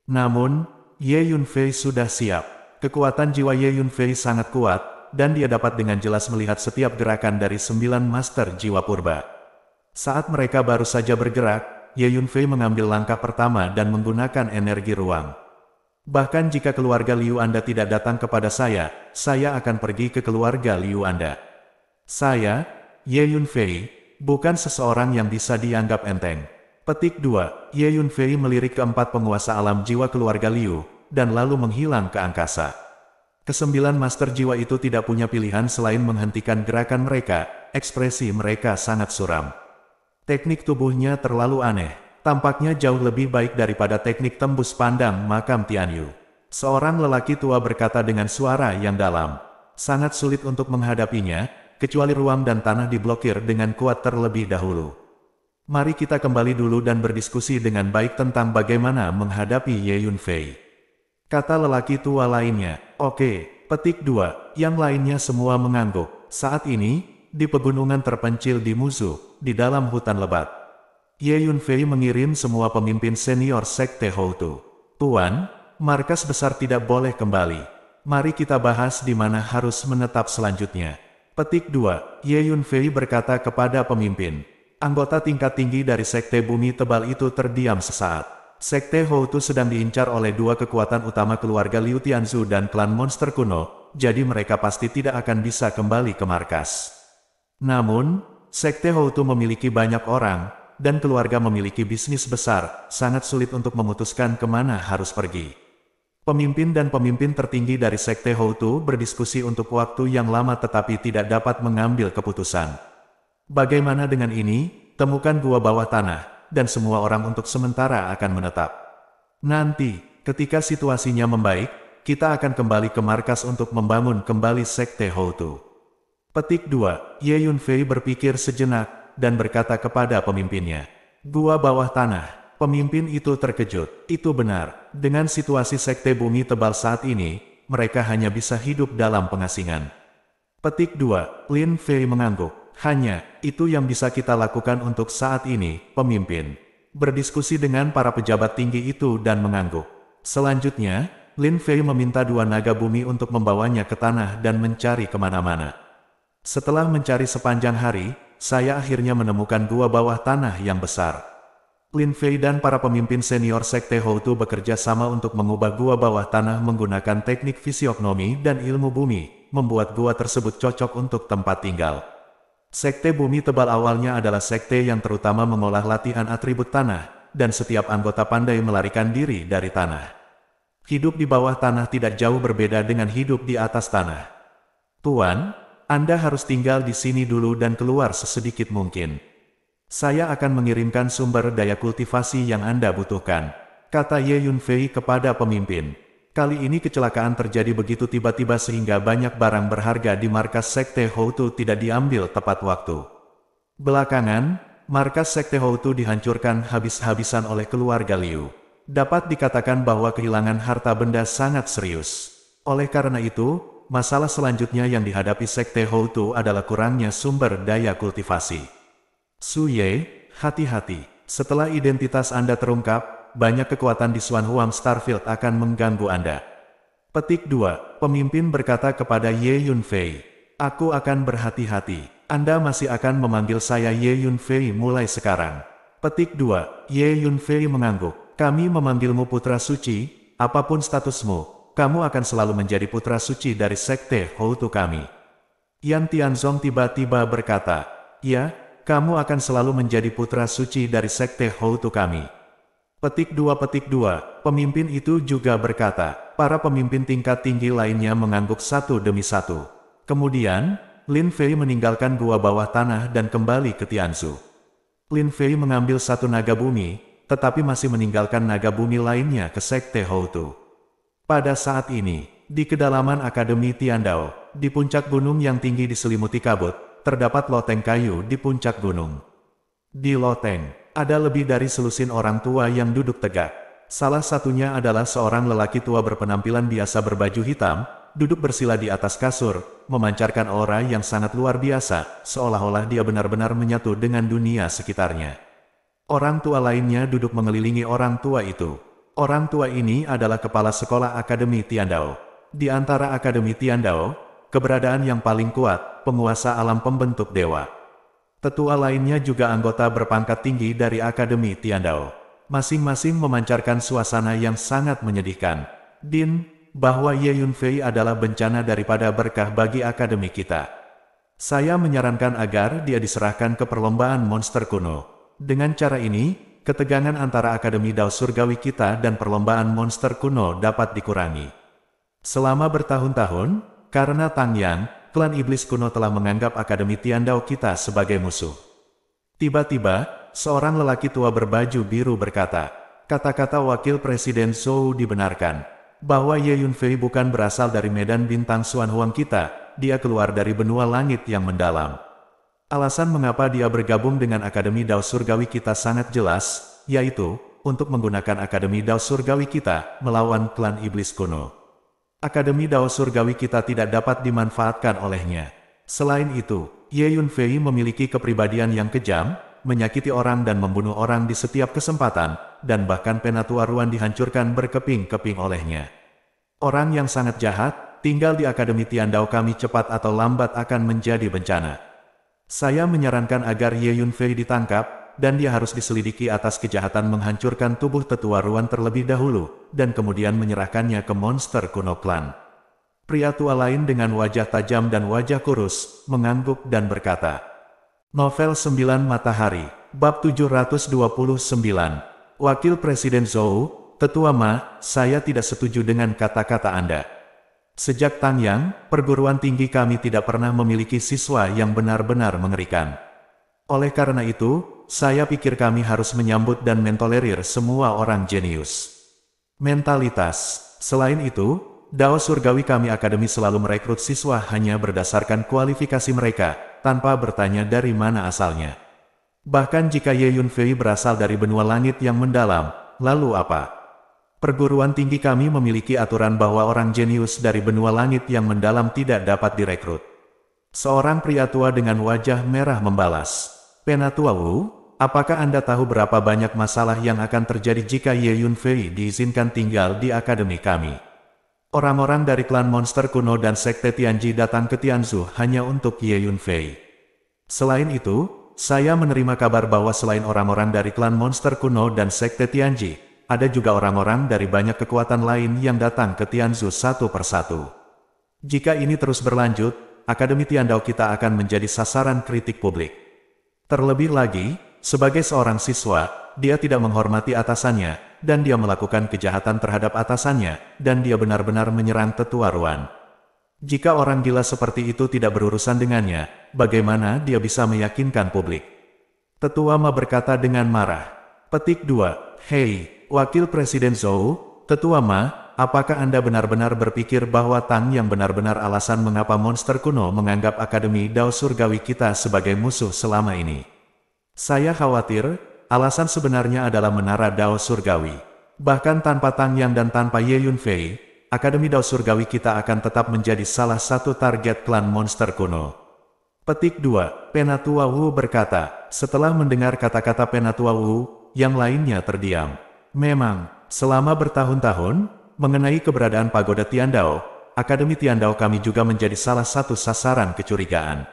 Namun, Ye Yunfei sudah siap. Kekuatan jiwa Ye Yunfei sangat kuat, dan dia dapat dengan jelas melihat setiap gerakan dari sembilan master jiwa purba. Saat mereka baru saja bergerak, Ye Yunfei mengambil langkah pertama dan menggunakan energi ruang. Bahkan jika keluarga Liu Anda tidak datang kepada saya, saya akan pergi ke keluarga Liu Anda. Saya, Ye Yunfei, bukan seseorang yang bisa dianggap enteng. Petik 2, Ye Yunfei melirik keempat penguasa alam jiwa keluarga Liu, dan lalu menghilang ke angkasa. Kesembilan master jiwa itu tidak punya pilihan selain menghentikan gerakan mereka, ekspresi mereka sangat suram. Teknik tubuhnya terlalu aneh, tampaknya jauh lebih baik daripada teknik tembus pandang makam Tianyu. Seorang lelaki tua berkata dengan suara yang dalam. Sangat sulit untuk menghadapinya, kecuali ruang dan tanah diblokir dengan kuat terlebih dahulu. Mari kita kembali dulu dan berdiskusi dengan baik tentang bagaimana menghadapi Ye Yunfei. Fei. Kata lelaki tua lainnya, oke, petik dua, yang lainnya semua mengangguk. Saat ini, di pegunungan terpencil di Muzu, di dalam hutan lebat. Ye Yunfei mengirim semua pemimpin senior sekte Houtu. Tuan, markas besar tidak boleh kembali. Mari kita bahas di mana harus menetap selanjutnya. Petik 2, Ye Yunfei berkata kepada pemimpin. Anggota tingkat tinggi dari Sekte Bumi Tebal itu terdiam sesaat. Sekte Houtu sedang diincar oleh dua kekuatan utama keluarga Liu Tianzu dan klan monster kuno, jadi mereka pasti tidak akan bisa kembali ke markas. Namun, Sekte Houtu memiliki banyak orang, dan keluarga memiliki bisnis besar, sangat sulit untuk memutuskan kemana harus pergi. Pemimpin dan pemimpin tertinggi dari Sekte Houtu berdiskusi untuk waktu yang lama tetapi tidak dapat mengambil keputusan. Bagaimana dengan ini? Temukan gua bawah tanah, dan semua orang untuk sementara akan menetap. Nanti, ketika situasinya membaik, kita akan kembali ke markas untuk membangun kembali Sekte Houtu. Petik 2, Ye Yunfei berpikir sejenak, dan berkata kepada pemimpinnya, Gua bawah tanah, Pemimpin itu terkejut. Itu benar. Dengan situasi sekte bumi tebal saat ini, mereka hanya bisa hidup dalam pengasingan. Petik 2. Lin Fei mengangguk. Hanya itu yang bisa kita lakukan untuk saat ini, pemimpin. Berdiskusi dengan para pejabat tinggi itu dan mengangguk. Selanjutnya, Lin Fei meminta dua naga bumi untuk membawanya ke tanah dan mencari kemana-mana. Setelah mencari sepanjang hari, saya akhirnya menemukan gua bawah tanah yang besar. Lin Fei dan para pemimpin senior Sekte Houtu bekerja sama untuk mengubah gua bawah tanah menggunakan teknik fisiognomi dan ilmu bumi, membuat gua tersebut cocok untuk tempat tinggal. Sekte Bumi Tebal awalnya adalah sekte yang terutama mengolah latihan atribut tanah, dan setiap anggota pandai melarikan diri dari tanah. Hidup di bawah tanah tidak jauh berbeda dengan hidup di atas tanah. Tuan, Anda harus tinggal di sini dulu dan keluar sesedikit mungkin. Saya akan mengirimkan sumber daya kultivasi yang Anda butuhkan, kata Ye Yunfei kepada pemimpin. Kali ini kecelakaan terjadi begitu tiba-tiba sehingga banyak barang berharga di markas Sekte Houtu tidak diambil tepat waktu. Belakangan, markas Sekte Houtu dihancurkan habis-habisan oleh keluarga Liu. Dapat dikatakan bahwa kehilangan harta benda sangat serius. Oleh karena itu, masalah selanjutnya yang dihadapi Sekte Houtu adalah kurangnya sumber daya kultivasi. Su Ye, hati-hati. Setelah identitas Anda terungkap, banyak kekuatan di Huang Starfield akan mengganggu Anda. Petik 2, pemimpin berkata kepada Ye Yunfei, Aku akan berhati-hati, Anda masih akan memanggil saya Ye Yunfei mulai sekarang. Petik 2, Ye Yunfei mengangguk, Kami memanggilmu Putra Suci, apapun statusmu, kamu akan selalu menjadi Putra Suci dari Sekte Houtu kami. Yan Tianzong tiba-tiba berkata, Ya, kamu akan selalu menjadi Putra Suci dari Sekte Houtu kami. Petik 2 petik 2, pemimpin itu juga berkata, para pemimpin tingkat tinggi lainnya mengangguk satu demi satu. Kemudian, Lin Fei meninggalkan gua bawah tanah dan kembali ke Tianzu. Lin Fei mengambil satu naga bumi, tetapi masih meninggalkan naga bumi lainnya ke Sekte Houtu. Pada saat ini, di kedalaman Akademi Tiandao, di puncak gunung yang tinggi diselimuti kabut, terdapat loteng kayu di puncak gunung. Di loteng, ada lebih dari selusin orang tua yang duduk tegak. Salah satunya adalah seorang lelaki tua berpenampilan biasa berbaju hitam, duduk bersila di atas kasur, memancarkan aura yang sangat luar biasa, seolah-olah dia benar-benar menyatu dengan dunia sekitarnya. Orang tua lainnya duduk mengelilingi orang tua itu. Orang tua ini adalah kepala sekolah Akademi Tiandao. Di antara Akademi Tiandao, keberadaan yang paling kuat, penguasa alam pembentuk dewa. Tetua lainnya juga anggota berpangkat tinggi dari Akademi Tiandao. Masing-masing memancarkan suasana yang sangat menyedihkan. Din, bahwa Ye Yunfei adalah bencana daripada berkah bagi Akademi kita. Saya menyarankan agar dia diserahkan ke perlombaan monster kuno. Dengan cara ini, ketegangan antara Akademi Dao Surgawi kita dan perlombaan monster kuno dapat dikurangi. Selama bertahun-tahun, karena Tang Yang, klan iblis kuno telah menganggap Akademi Tiandao kita sebagai musuh. Tiba-tiba, seorang lelaki tua berbaju biru berkata, kata-kata Wakil Presiden Zhou dibenarkan, bahwa Ye Yunfei bukan berasal dari medan bintang Suan Huang kita, dia keluar dari benua langit yang mendalam. Alasan mengapa dia bergabung dengan Akademi Dao Surgawi kita sangat jelas, yaitu, untuk menggunakan Akademi Dao Surgawi kita, melawan klan iblis kuno. Akademi Dao Surgawi kita tidak dapat dimanfaatkan olehnya. Selain itu, Ye Yun Fei memiliki kepribadian yang kejam, menyakiti orang dan membunuh orang di setiap kesempatan, dan bahkan Penatua Ruan dihancurkan berkeping-keping olehnya. Orang yang sangat jahat, tinggal di Akademi Tiandao kami cepat atau lambat akan menjadi bencana. Saya menyarankan agar Ye Yun Fei ditangkap, dan dia harus diselidiki atas kejahatan menghancurkan tubuh tetua ruan terlebih dahulu, dan kemudian menyerahkannya ke monster kuno klan. Pria tua lain dengan wajah tajam dan wajah kurus, mengangguk dan berkata, Novel 9 Matahari, Bab 729, Wakil Presiden Zhou, Tetua Ma, saya tidak setuju dengan kata-kata Anda. Sejak Tang Yang, perguruan tinggi kami tidak pernah memiliki siswa yang benar-benar mengerikan. Oleh karena itu, saya pikir kami harus menyambut dan mentolerir semua orang jenius. Mentalitas. Selain itu, Dao Surgawi kami Akademi selalu merekrut siswa hanya berdasarkan kualifikasi mereka, tanpa bertanya dari mana asalnya. Bahkan jika Ye Yun Fei berasal dari benua langit yang mendalam, lalu apa? Perguruan tinggi kami memiliki aturan bahwa orang jenius dari benua langit yang mendalam tidak dapat direkrut. Seorang pria tua dengan wajah merah membalas. Wu, apakah Anda tahu berapa banyak masalah yang akan terjadi jika Ye Yunfei diizinkan tinggal di akademi kami? Orang-orang dari klan monster kuno dan sekte Tianji datang ke Tianzu hanya untuk Ye Yunfei. Selain itu, saya menerima kabar bahwa selain orang-orang dari klan monster kuno dan sekte Tianji, ada juga orang-orang dari banyak kekuatan lain yang datang ke Tianzu satu persatu. Jika ini terus berlanjut, Akademi Tiandao kita akan menjadi sasaran kritik publik. Terlebih lagi, sebagai seorang siswa, dia tidak menghormati atasannya, dan dia melakukan kejahatan terhadap atasannya, dan dia benar-benar menyerang tetua Ruan. Jika orang gila seperti itu tidak berurusan dengannya, bagaimana dia bisa meyakinkan publik? Tetua Ma berkata dengan marah. Petik 2. Hei, Wakil Presiden Zhou, Tetua Ma, apakah Anda benar-benar berpikir bahwa Tang yang benar-benar alasan mengapa monster kuno menganggap Akademi Dao Surgawi kita sebagai musuh selama ini? Saya khawatir, alasan sebenarnya adalah menara Dao Surgawi. Bahkan tanpa Tang Yang dan tanpa Ye Yunfei, Akademi Dao Surgawi kita akan tetap menjadi salah satu target klan monster kuno. Petik 2, Penatua Wu berkata, setelah mendengar kata-kata Penatua Wu, yang lainnya terdiam. Memang, selama bertahun-tahun, mengenai keberadaan pagoda Tiandao, Akademi Tiandao kami juga menjadi salah satu sasaran kecurigaan.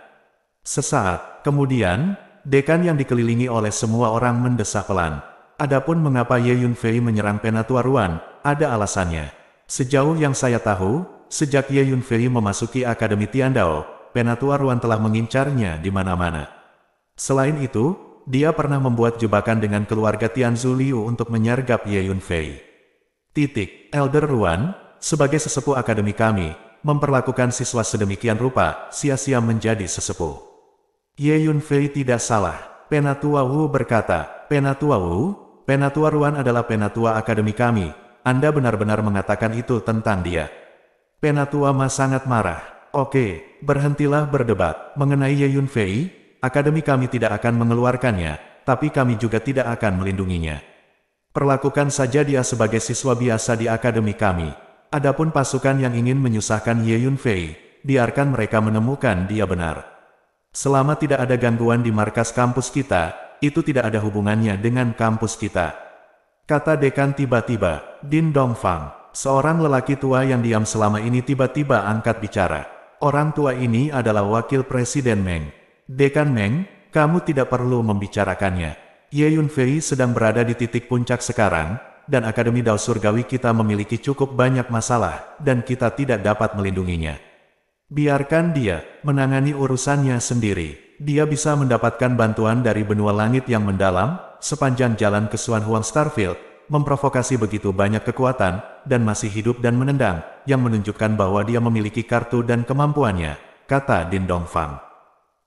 Sesaat kemudian, dekan yang dikelilingi oleh semua orang mendesak pelan. Adapun mengapa Ye Yunfei menyerang Penatua Ruan, ada alasannya. Sejauh yang saya tahu, sejak Ye Yunfei memasuki Akademi Tiandao, Penatua Ruan telah mengincarnya di mana-mana. Selain itu, dia pernah membuat jebakan dengan keluarga Tianzu Liu untuk menyergap Ye Yunfei. Titik, Elder Ruan, sebagai sesepuh akademi kami, memperlakukan siswa sedemikian rupa, sia-sia menjadi sesepuh. Ye Fei tidak salah. Penatua Wu berkata, Penatua Wu, Penatua Ruan adalah Penatua Akademi kami, Anda benar-benar mengatakan itu tentang dia. Penatua Ma sangat marah. Oke, berhentilah berdebat. Mengenai Ye Fei, Akademi kami tidak akan mengeluarkannya, tapi kami juga tidak akan melindunginya. Perlakukan saja dia sebagai siswa biasa di akademi kami. Adapun pasukan yang ingin menyusahkan Ye Yunfei, biarkan mereka menemukan dia benar. Selama tidak ada gangguan di markas kampus kita, itu tidak ada hubungannya dengan kampus kita. Kata dekan tiba-tiba, Din Dongfang, seorang lelaki tua yang diam selama ini tiba-tiba angkat bicara. Orang tua ini adalah wakil presiden Meng. Dekan Meng, kamu tidak perlu membicarakannya. Ye Yunfei sedang berada di titik puncak sekarang, dan Akademi Dao Surgawi kita memiliki cukup banyak masalah, dan kita tidak dapat melindunginya. Biarkan dia menangani urusannya sendiri. Dia bisa mendapatkan bantuan dari benua langit yang mendalam, sepanjang jalan ke Suan Huang Starfield, memprovokasi begitu banyak kekuatan, dan masih hidup dan menendang, yang menunjukkan bahwa dia memiliki kartu dan kemampuannya, kata Din Dongfang.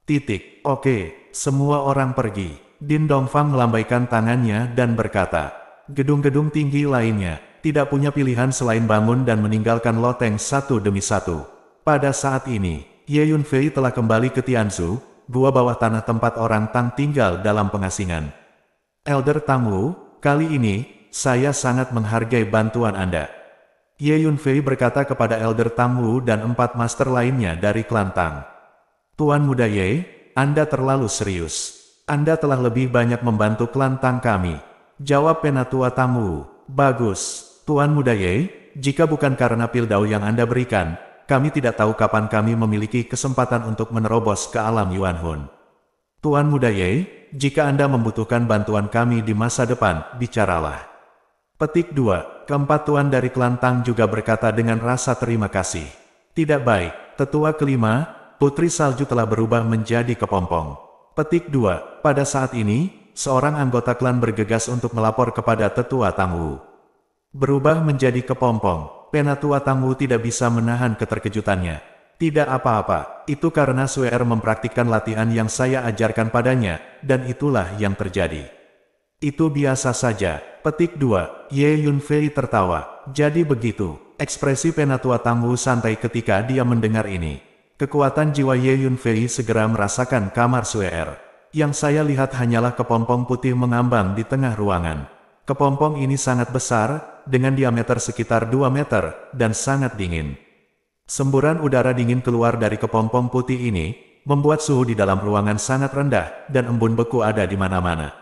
Titik, oke, semua orang pergi. Din Dongfang melambaikan tangannya dan berkata, gedung-gedung tinggi lainnya, tidak punya pilihan selain bangun dan meninggalkan loteng satu demi satu. Pada saat ini, Ye Yunfei telah kembali ke Tianzu, gua bawah tanah tempat orang Tang tinggal dalam pengasingan. Elder Tang Wu, kali ini, saya sangat menghargai bantuan Anda. Ye Yunfei berkata kepada Elder Tang Wu dan empat master lainnya dari klan Tang. Tuan muda Ye, Anda terlalu serius. Anda telah lebih banyak membantu kelantang kami. Jawab penatua tamu, bagus, Tuan Muda Ye, jika bukan karena pildau yang Anda berikan, kami tidak tahu kapan kami memiliki kesempatan untuk menerobos ke alam Yuan Hun. Tuan Ye, jika Anda membutuhkan bantuan kami di masa depan, bicaralah. Petik 2, keempat tuan dari Kelantang juga berkata dengan rasa terima kasih. Tidak baik, tetua kelima, Putri Salju telah berubah menjadi kepompong. Petik 2. Pada saat ini, seorang anggota klan bergegas untuk melapor kepada tetua Tangwu. Berubah menjadi kepompong, penatua Tangwu tidak bisa menahan keterkejutannya. Tidak apa-apa, itu karena Suer mempraktikkan latihan yang saya ajarkan padanya, dan itulah yang terjadi. Itu biasa saja. Petik 2, Ye Yunfei tertawa. Jadi begitu, ekspresi penatua Tangwu santai ketika dia mendengar ini. Kekuatan jiwa Ye Yun Fei segera merasakan kamar Suer. Yang saya lihat hanyalah kepompong putih mengambang di tengah ruangan. Kepompong ini sangat besar, dengan diameter sekitar 2 meter, dan sangat dingin. Semburan udara dingin keluar dari kepompong putih ini, membuat suhu di dalam ruangan sangat rendah, dan embun beku ada di mana-mana.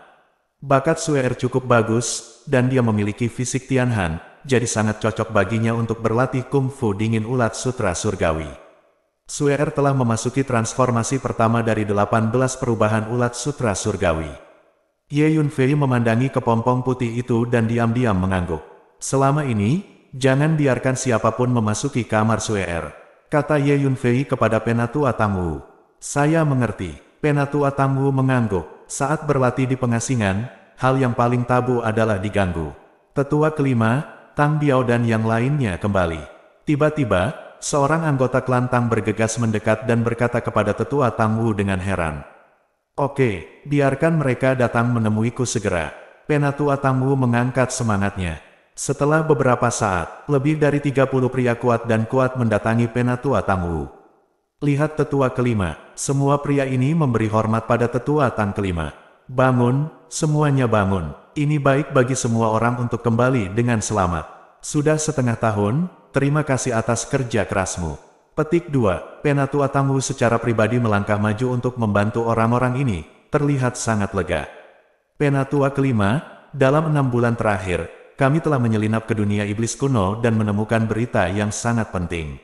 Bakat Suer cukup bagus, dan dia memiliki fisik Tianhan, jadi sangat cocok baginya untuk berlatih kungfu dingin ulat sutra surgawi. Suer telah memasuki transformasi pertama dari 18 perubahan ulat sutra surgawi. Ye Yunfei memandangi kepompong putih itu dan diam-diam mengangguk. Selama ini, jangan biarkan siapapun memasuki kamar Suer. Kata Ye Yunfei kepada Penatua Tangwu. Saya mengerti. Penatua Tangwu mengangguk. Saat berlatih di pengasingan, hal yang paling tabu adalah diganggu. Tetua kelima, Tang Biao dan yang lainnya kembali. Tiba-tiba, seorang anggota klan Tang bergegas mendekat dan berkata kepada tetua Tang Wu dengan heran. Oke, biarkan mereka datang menemuiku segera. Penatua Tang Wu mengangkat semangatnya. Setelah beberapa saat, lebih dari 30 pria kuat dan kuat mendatangi Penatua Tang Wu. Lihat tetua kelima, semua pria ini memberi hormat pada tetua Tang kelima. Bangun, semuanya bangun. Ini baik bagi semua orang untuk kembali dengan selamat. Sudah setengah tahun, terima kasih atas kerja kerasmu. Petik 2, Penatu Atamu secara pribadi melangkah maju untuk membantu orang-orang ini, terlihat sangat lega. Penatua kelima, dalam enam bulan terakhir, kami telah menyelinap ke dunia iblis kuno dan menemukan berita yang sangat penting.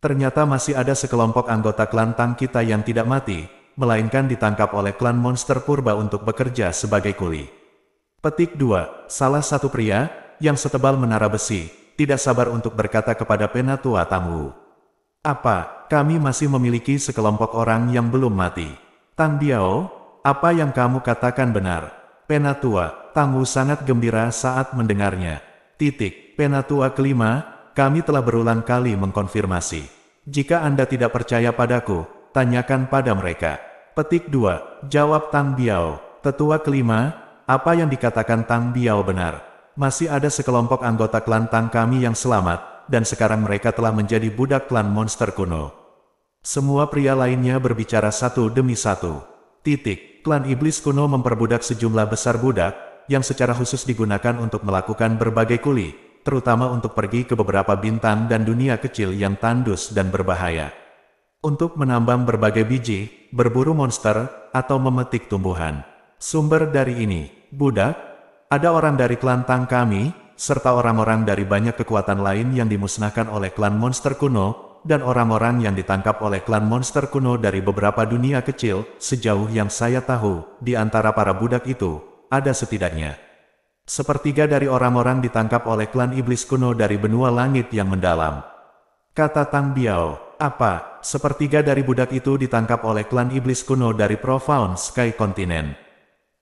Ternyata masih ada sekelompok anggota klan Tang kita yang tidak mati, melainkan ditangkap oleh klan monster purba untuk bekerja sebagai kuli. Petik 2, salah satu pria, yang setebal menara besi, tidak sabar untuk berkata kepada penatua tamu. Apa, kami masih memiliki sekelompok orang yang belum mati. Tang Biao, apa yang kamu katakan benar? Penatua, tamu sangat gembira saat mendengarnya. Titik, Penatua kelima, kami telah berulang kali mengkonfirmasi. Jika Anda tidak percaya padaku, tanyakan pada mereka. Petik 2, jawab Tang Biao. Tetua kelima, apa yang dikatakan Tang Biao benar? masih ada sekelompok anggota klan Tang kami yang selamat, dan sekarang mereka telah menjadi budak klan monster kuno. Semua pria lainnya berbicara satu demi satu. Titik, klan iblis kuno memperbudak sejumlah besar budak, yang secara khusus digunakan untuk melakukan berbagai kuli, terutama untuk pergi ke beberapa bintang dan dunia kecil yang tandus dan berbahaya. Untuk menambang berbagai biji, berburu monster, atau memetik tumbuhan. Sumber dari ini, budak, ada orang dari klan Tang kami, serta orang-orang dari banyak kekuatan lain yang dimusnahkan oleh klan monster kuno, dan orang-orang yang ditangkap oleh klan monster kuno dari beberapa dunia kecil, sejauh yang saya tahu, di antara para budak itu, ada setidaknya. Sepertiga dari orang-orang ditangkap oleh klan iblis kuno dari benua langit yang mendalam. Kata Tang Biao, apa, sepertiga dari budak itu ditangkap oleh klan iblis kuno dari Profound Sky Continent.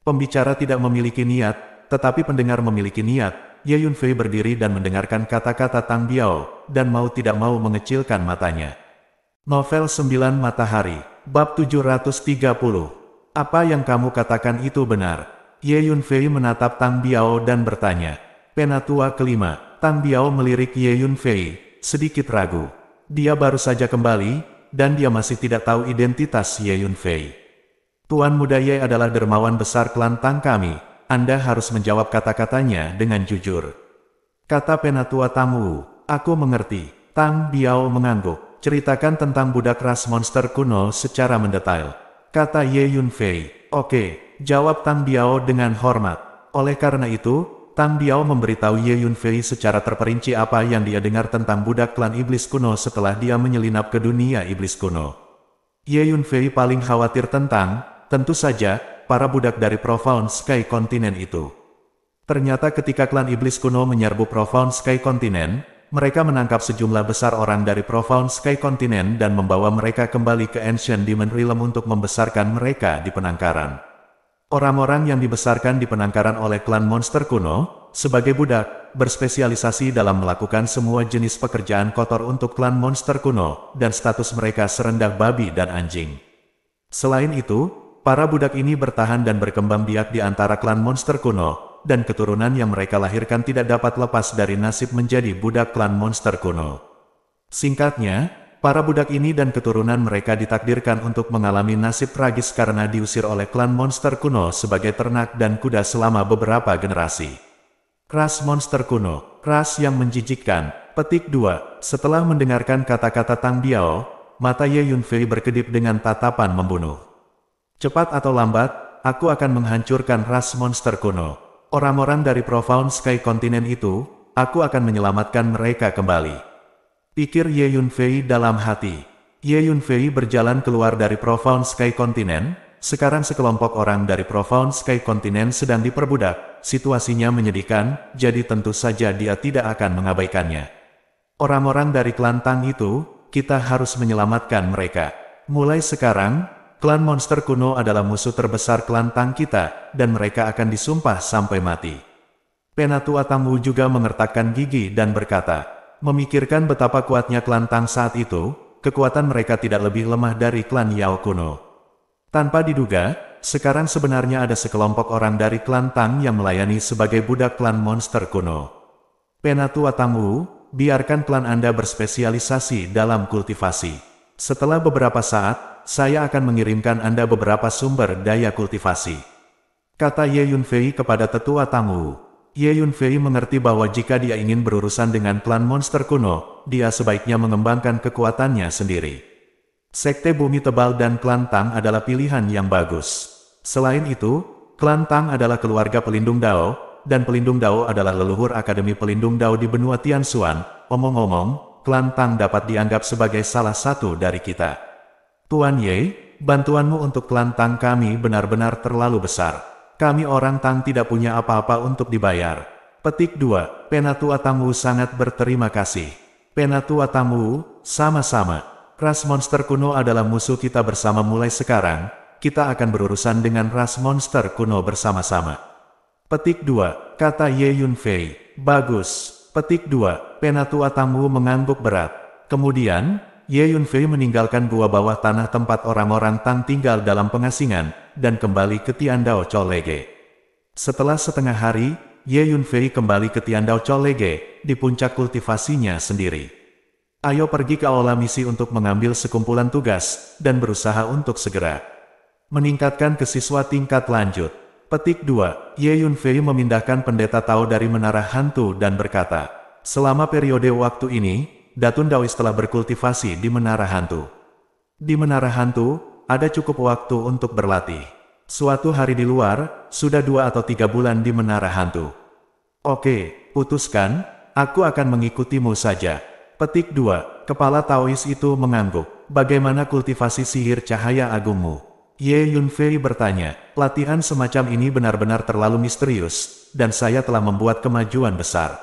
Pembicara tidak memiliki niat, tetapi pendengar memiliki niat, Ye Yunfei berdiri dan mendengarkan kata-kata Tang Biao, dan mau tidak mau mengecilkan matanya. Novel 9 Matahari, Bab 730. Apa yang kamu katakan itu benar? Ye Yunfei menatap Tang Biao dan bertanya. Penatua kelima, Tang Biao melirik Ye Yunfei, sedikit ragu. Dia baru saja kembali, dan dia masih tidak tahu identitas Ye Yunfei. Tuan muda Ye adalah dermawan besar klan Tang kami, anda harus menjawab kata-katanya dengan jujur. Kata penatua tamu, aku mengerti. Tang Biao mengangguk, ceritakan tentang budak ras monster kuno secara mendetail. Kata Ye Yunfei, oke, jawab Tang Biao dengan hormat. Oleh karena itu, Tang Biao memberitahu Ye Yunfei secara terperinci apa yang dia dengar tentang budak klan iblis kuno setelah dia menyelinap ke dunia iblis kuno. Ye Yunfei paling khawatir tentang, tentu saja, para budak dari Profound Sky Continent itu. Ternyata ketika klan iblis kuno menyerbu Profound Sky Continent, mereka menangkap sejumlah besar orang dari Profound Sky Continent dan membawa mereka kembali ke Ancient Demon Realm untuk membesarkan mereka di penangkaran. Orang-orang yang dibesarkan di penangkaran oleh klan monster kuno, sebagai budak, berspesialisasi dalam melakukan semua jenis pekerjaan kotor untuk klan monster kuno, dan status mereka serendah babi dan anjing. Selain itu, para budak ini bertahan dan berkembang biak di antara klan monster kuno, dan keturunan yang mereka lahirkan tidak dapat lepas dari nasib menjadi budak klan monster kuno. Singkatnya, para budak ini dan keturunan mereka ditakdirkan untuk mengalami nasib tragis karena diusir oleh klan monster kuno sebagai ternak dan kuda selama beberapa generasi. Ras monster kuno, ras yang menjijikkan, petik 2, setelah mendengarkan kata-kata Tang Biao, mata Ye Yunfei berkedip dengan tatapan membunuh. Cepat atau lambat, aku akan menghancurkan ras monster kuno. Orang-orang dari Profound Sky Continent itu, aku akan menyelamatkan mereka kembali. Pikir Ye Yunfei dalam hati. Ye Yunfei berjalan keluar dari Profound Sky Continent, sekarang sekelompok orang dari Profound Sky Continent sedang diperbudak, situasinya menyedihkan, jadi tentu saja dia tidak akan mengabaikannya. Orang-orang dari Kelantang itu, kita harus menyelamatkan mereka. Mulai sekarang, klan monster kuno adalah musuh terbesar klan Tang kita, dan mereka akan disumpah sampai mati. Penatu Atamu juga mengertakkan gigi dan berkata, memikirkan betapa kuatnya klan Tang saat itu, kekuatan mereka tidak lebih lemah dari klan Yao kuno. Tanpa diduga, sekarang sebenarnya ada sekelompok orang dari klan Tang yang melayani sebagai budak klan monster kuno. Penatu Atamu, biarkan klan Anda berspesialisasi dalam kultivasi. Setelah beberapa saat, saya akan mengirimkan Anda beberapa sumber daya kultivasi. Kata Ye Yunfei kepada tetua Wu. Ye Yunfei mengerti bahwa jika dia ingin berurusan dengan klan monster kuno, dia sebaiknya mengembangkan kekuatannya sendiri. Sekte Bumi Tebal dan klan Tang adalah pilihan yang bagus. Selain itu, klan Tang adalah keluarga pelindung Dao, dan pelindung Dao adalah leluhur Akademi Pelindung Dao di benua Tianxuan. Omong-omong, klan Tang dapat dianggap sebagai salah satu dari kita. Tuan Ye, bantuanmu untuk Tang kami benar-benar terlalu besar. Kami orang Tang tidak punya apa-apa untuk dibayar. Petik 2, Penatua Tamu sangat berterima kasih. Penatua Tamu, sama-sama. Ras monster kuno adalah musuh kita bersama mulai sekarang, kita akan berurusan dengan ras monster kuno bersama-sama. Petik 2, kata Ye Yunfei. Bagus. Petik 2, Penatua Tamu mengangguk berat. Kemudian, Ye Yunfei meninggalkan gua bawah tanah tempat orang-orang Tang tinggal dalam pengasingan, dan kembali ke Tiandao Cholege. Setelah setengah hari, Ye Yunfei kembali ke Tiandao Cholege, di puncak kultivasinya sendiri. Ayo pergi ke aula misi untuk mengambil sekumpulan tugas, dan berusaha untuk segera. Meningkatkan ke siswa tingkat lanjut. Petik 2, Ye Yunfei memindahkan pendeta Tao dari menara hantu dan berkata, Selama periode waktu ini, Datun Dawis telah berkultivasi di Menara Hantu. Di Menara Hantu, ada cukup waktu untuk berlatih. Suatu hari di luar, sudah dua atau tiga bulan di Menara Hantu. Oke, putuskan, aku akan mengikutimu saja. Petik 2, kepala Taois itu mengangguk. Bagaimana kultivasi sihir cahaya agungmu? Ye Yunfei bertanya, latihan semacam ini benar-benar terlalu misterius, dan saya telah membuat kemajuan besar.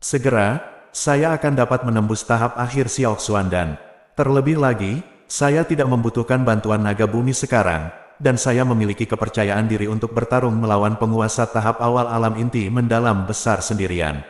Segera, saya akan dapat menembus tahap akhir Xiaoxuan dan, terlebih lagi, saya tidak membutuhkan bantuan naga bumi sekarang, dan saya memiliki kepercayaan diri untuk bertarung melawan penguasa tahap awal alam inti mendalam besar sendirian.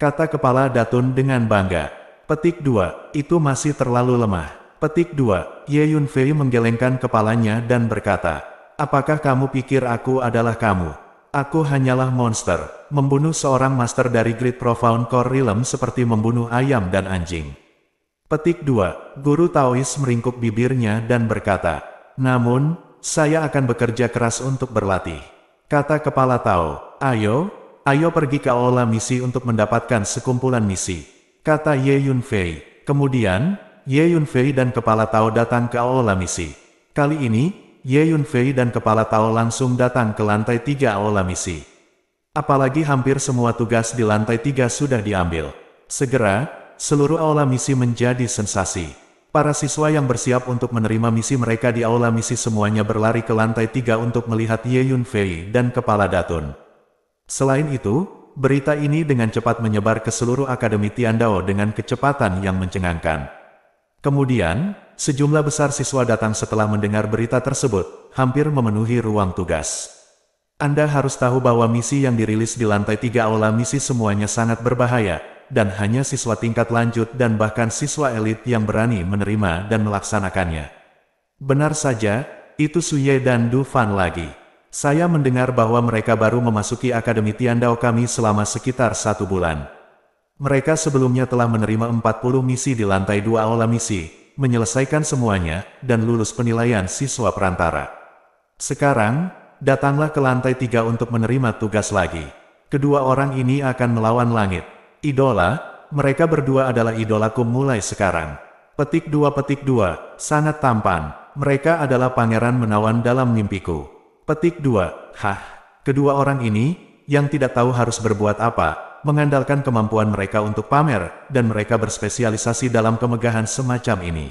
Kata kepala Datun dengan bangga. Petik 2, itu masih terlalu lemah. Petik 2, Ye Yunfei menggelengkan kepalanya dan berkata, Apakah kamu pikir aku adalah kamu? Aku hanyalah monster, membunuh seorang master dari Great Profound Core Realm seperti membunuh ayam dan anjing. Petik 2, Guru Taois meringkuk bibirnya dan berkata, Namun, saya akan bekerja keras untuk berlatih. Kata Kepala Tao, ayo, ayo pergi ke Aula Misi untuk mendapatkan sekumpulan misi. Kata Ye Yunfei. Kemudian, Ye Yunfei dan Kepala Tao datang ke Aula Misi. Kali ini, Ye Yunfei dan Kepala Tao langsung datang ke lantai tiga aula misi. Apalagi hampir semua tugas di lantai tiga sudah diambil. Segera, seluruh aula misi menjadi sensasi. Para siswa yang bersiap untuk menerima misi mereka di aula misi semuanya berlari ke lantai tiga untuk melihat Ye Yunfei dan Kepala Datun. Selain itu, berita ini dengan cepat menyebar ke seluruh Akademi Tiandao dengan kecepatan yang mencengangkan. Kemudian, Sejumlah besar siswa datang setelah mendengar berita tersebut, hampir memenuhi ruang tugas. Anda harus tahu bahwa misi yang dirilis di lantai tiga aula misi semuanya sangat berbahaya, dan hanya siswa tingkat lanjut dan bahkan siswa elit yang berani menerima dan melaksanakannya. Benar saja, itu Suye dan Du Fan lagi. Saya mendengar bahwa mereka baru memasuki Akademi Tiandao kami selama sekitar satu bulan. Mereka sebelumnya telah menerima 40 misi di lantai dua aula misi, menyelesaikan semuanya, dan lulus penilaian siswa perantara. Sekarang, datanglah ke lantai tiga untuk menerima tugas lagi. Kedua orang ini akan melawan langit. Idola, mereka berdua adalah idolaku mulai sekarang. Petik dua petik dua, sangat tampan. Mereka adalah pangeran menawan dalam mimpiku. Petik dua, hah. Kedua orang ini, yang tidak tahu harus berbuat apa, mengandalkan kemampuan mereka untuk pamer, dan mereka berspesialisasi dalam kemegahan semacam ini.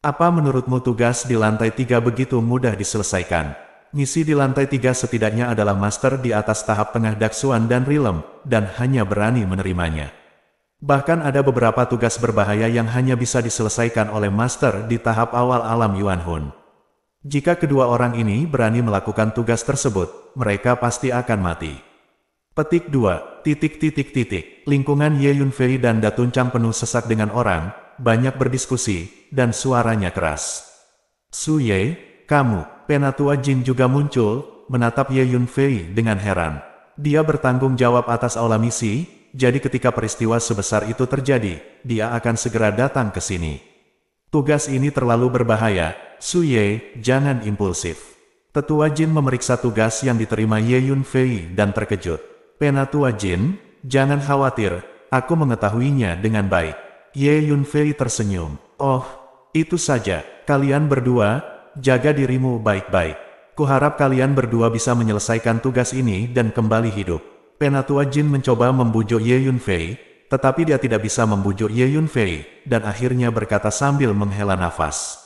Apa menurutmu tugas di lantai tiga begitu mudah diselesaikan? Misi di lantai tiga setidaknya adalah master di atas tahap tengah daksuan dan rilem, dan hanya berani menerimanya. Bahkan ada beberapa tugas berbahaya yang hanya bisa diselesaikan oleh master di tahap awal alam Yuan Hun. Jika kedua orang ini berani melakukan tugas tersebut, mereka pasti akan mati. Petik 2 titik titik titik. Lingkungan Ye Yunfei dan Datun Chang penuh sesak dengan orang, banyak berdiskusi, dan suaranya keras. Su Ye, kamu, penatua Jin juga muncul, menatap Ye Yunfei dengan heran. Dia bertanggung jawab atas aula misi, jadi ketika peristiwa sebesar itu terjadi, dia akan segera datang ke sini. Tugas ini terlalu berbahaya, Su Ye, jangan impulsif. Tetua Jin memeriksa tugas yang diterima Ye Yunfei dan terkejut. Penatua Jin, jangan khawatir, aku mengetahuinya dengan baik. Ye Yunfei tersenyum. Oh, itu saja, kalian berdua, jaga dirimu baik-baik. Kuharap kalian berdua bisa menyelesaikan tugas ini dan kembali hidup. Penatua Jin mencoba membujuk Ye Yunfei, tetapi dia tidak bisa membujuk Ye Yunfei, dan akhirnya berkata sambil menghela nafas.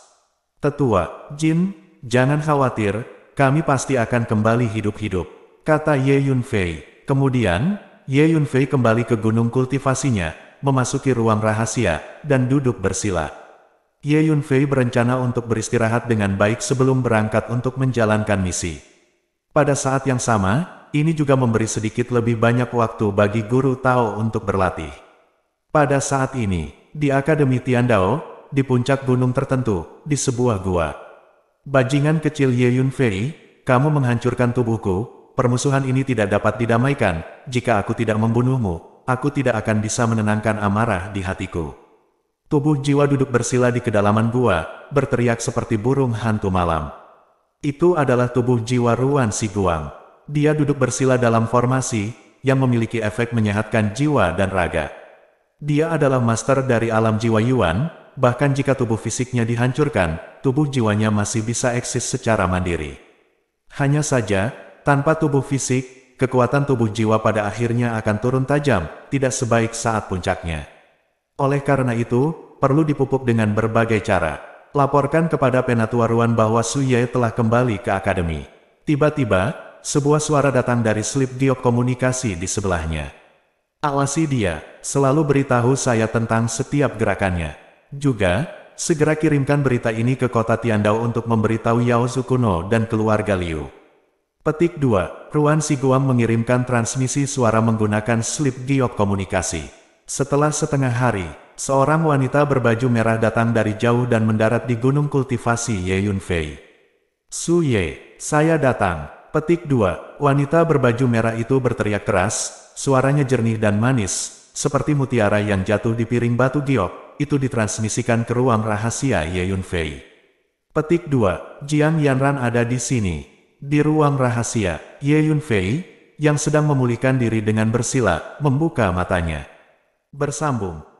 Tetua, Jin, jangan khawatir, kami pasti akan kembali hidup-hidup, kata Ye Yunfei. Kemudian, Ye Yunfei kembali ke gunung kultivasinya, memasuki ruang rahasia, dan duduk bersila. Ye Yunfei berencana untuk beristirahat dengan baik sebelum berangkat untuk menjalankan misi. Pada saat yang sama, ini juga memberi sedikit lebih banyak waktu bagi guru Tao untuk berlatih. Pada saat ini, di Akademi Tiandao, di puncak gunung tertentu, di sebuah gua. Bajingan kecil Ye Yunfei, kamu menghancurkan tubuhku, permusuhan ini tidak dapat didamaikan, jika aku tidak membunuhmu, aku tidak akan bisa menenangkan amarah di hatiku. Tubuh jiwa duduk bersila di kedalaman gua, berteriak seperti burung hantu malam. Itu adalah tubuh jiwa Ruan Si Guang. Dia duduk bersila dalam formasi, yang memiliki efek menyehatkan jiwa dan raga. Dia adalah master dari alam jiwa Yuan, bahkan jika tubuh fisiknya dihancurkan, tubuh jiwanya masih bisa eksis secara mandiri. Hanya saja, tanpa tubuh fisik, kekuatan tubuh jiwa pada akhirnya akan turun tajam, tidak sebaik saat puncaknya. Oleh karena itu, perlu dipupuk dengan berbagai cara. Laporkan kepada Penatua Ruan bahwa Suye telah kembali ke akademi. Tiba-tiba, sebuah suara datang dari slip diok komunikasi di sebelahnya. Alasi dia, selalu beritahu saya tentang setiap gerakannya. Juga, segera kirimkan berita ini ke kota Tiandao untuk memberitahu Yao Sukuno dan keluarga Liu. Petik 2, Ruan Siguam mengirimkan transmisi suara menggunakan slip giok komunikasi. Setelah setengah hari, seorang wanita berbaju merah datang dari jauh dan mendarat di gunung kultivasi Ye Yunfei. Su Ye, saya datang. Petik 2, wanita berbaju merah itu berteriak keras, suaranya jernih dan manis, seperti mutiara yang jatuh di piring batu giok, itu ditransmisikan ke ruang rahasia Ye Yunfei. Petik 2, Jiang Yanran ada di sini. Di ruang rahasia, Ye Yunfei, yang sedang memulihkan diri dengan bersila, membuka matanya. Bersambung.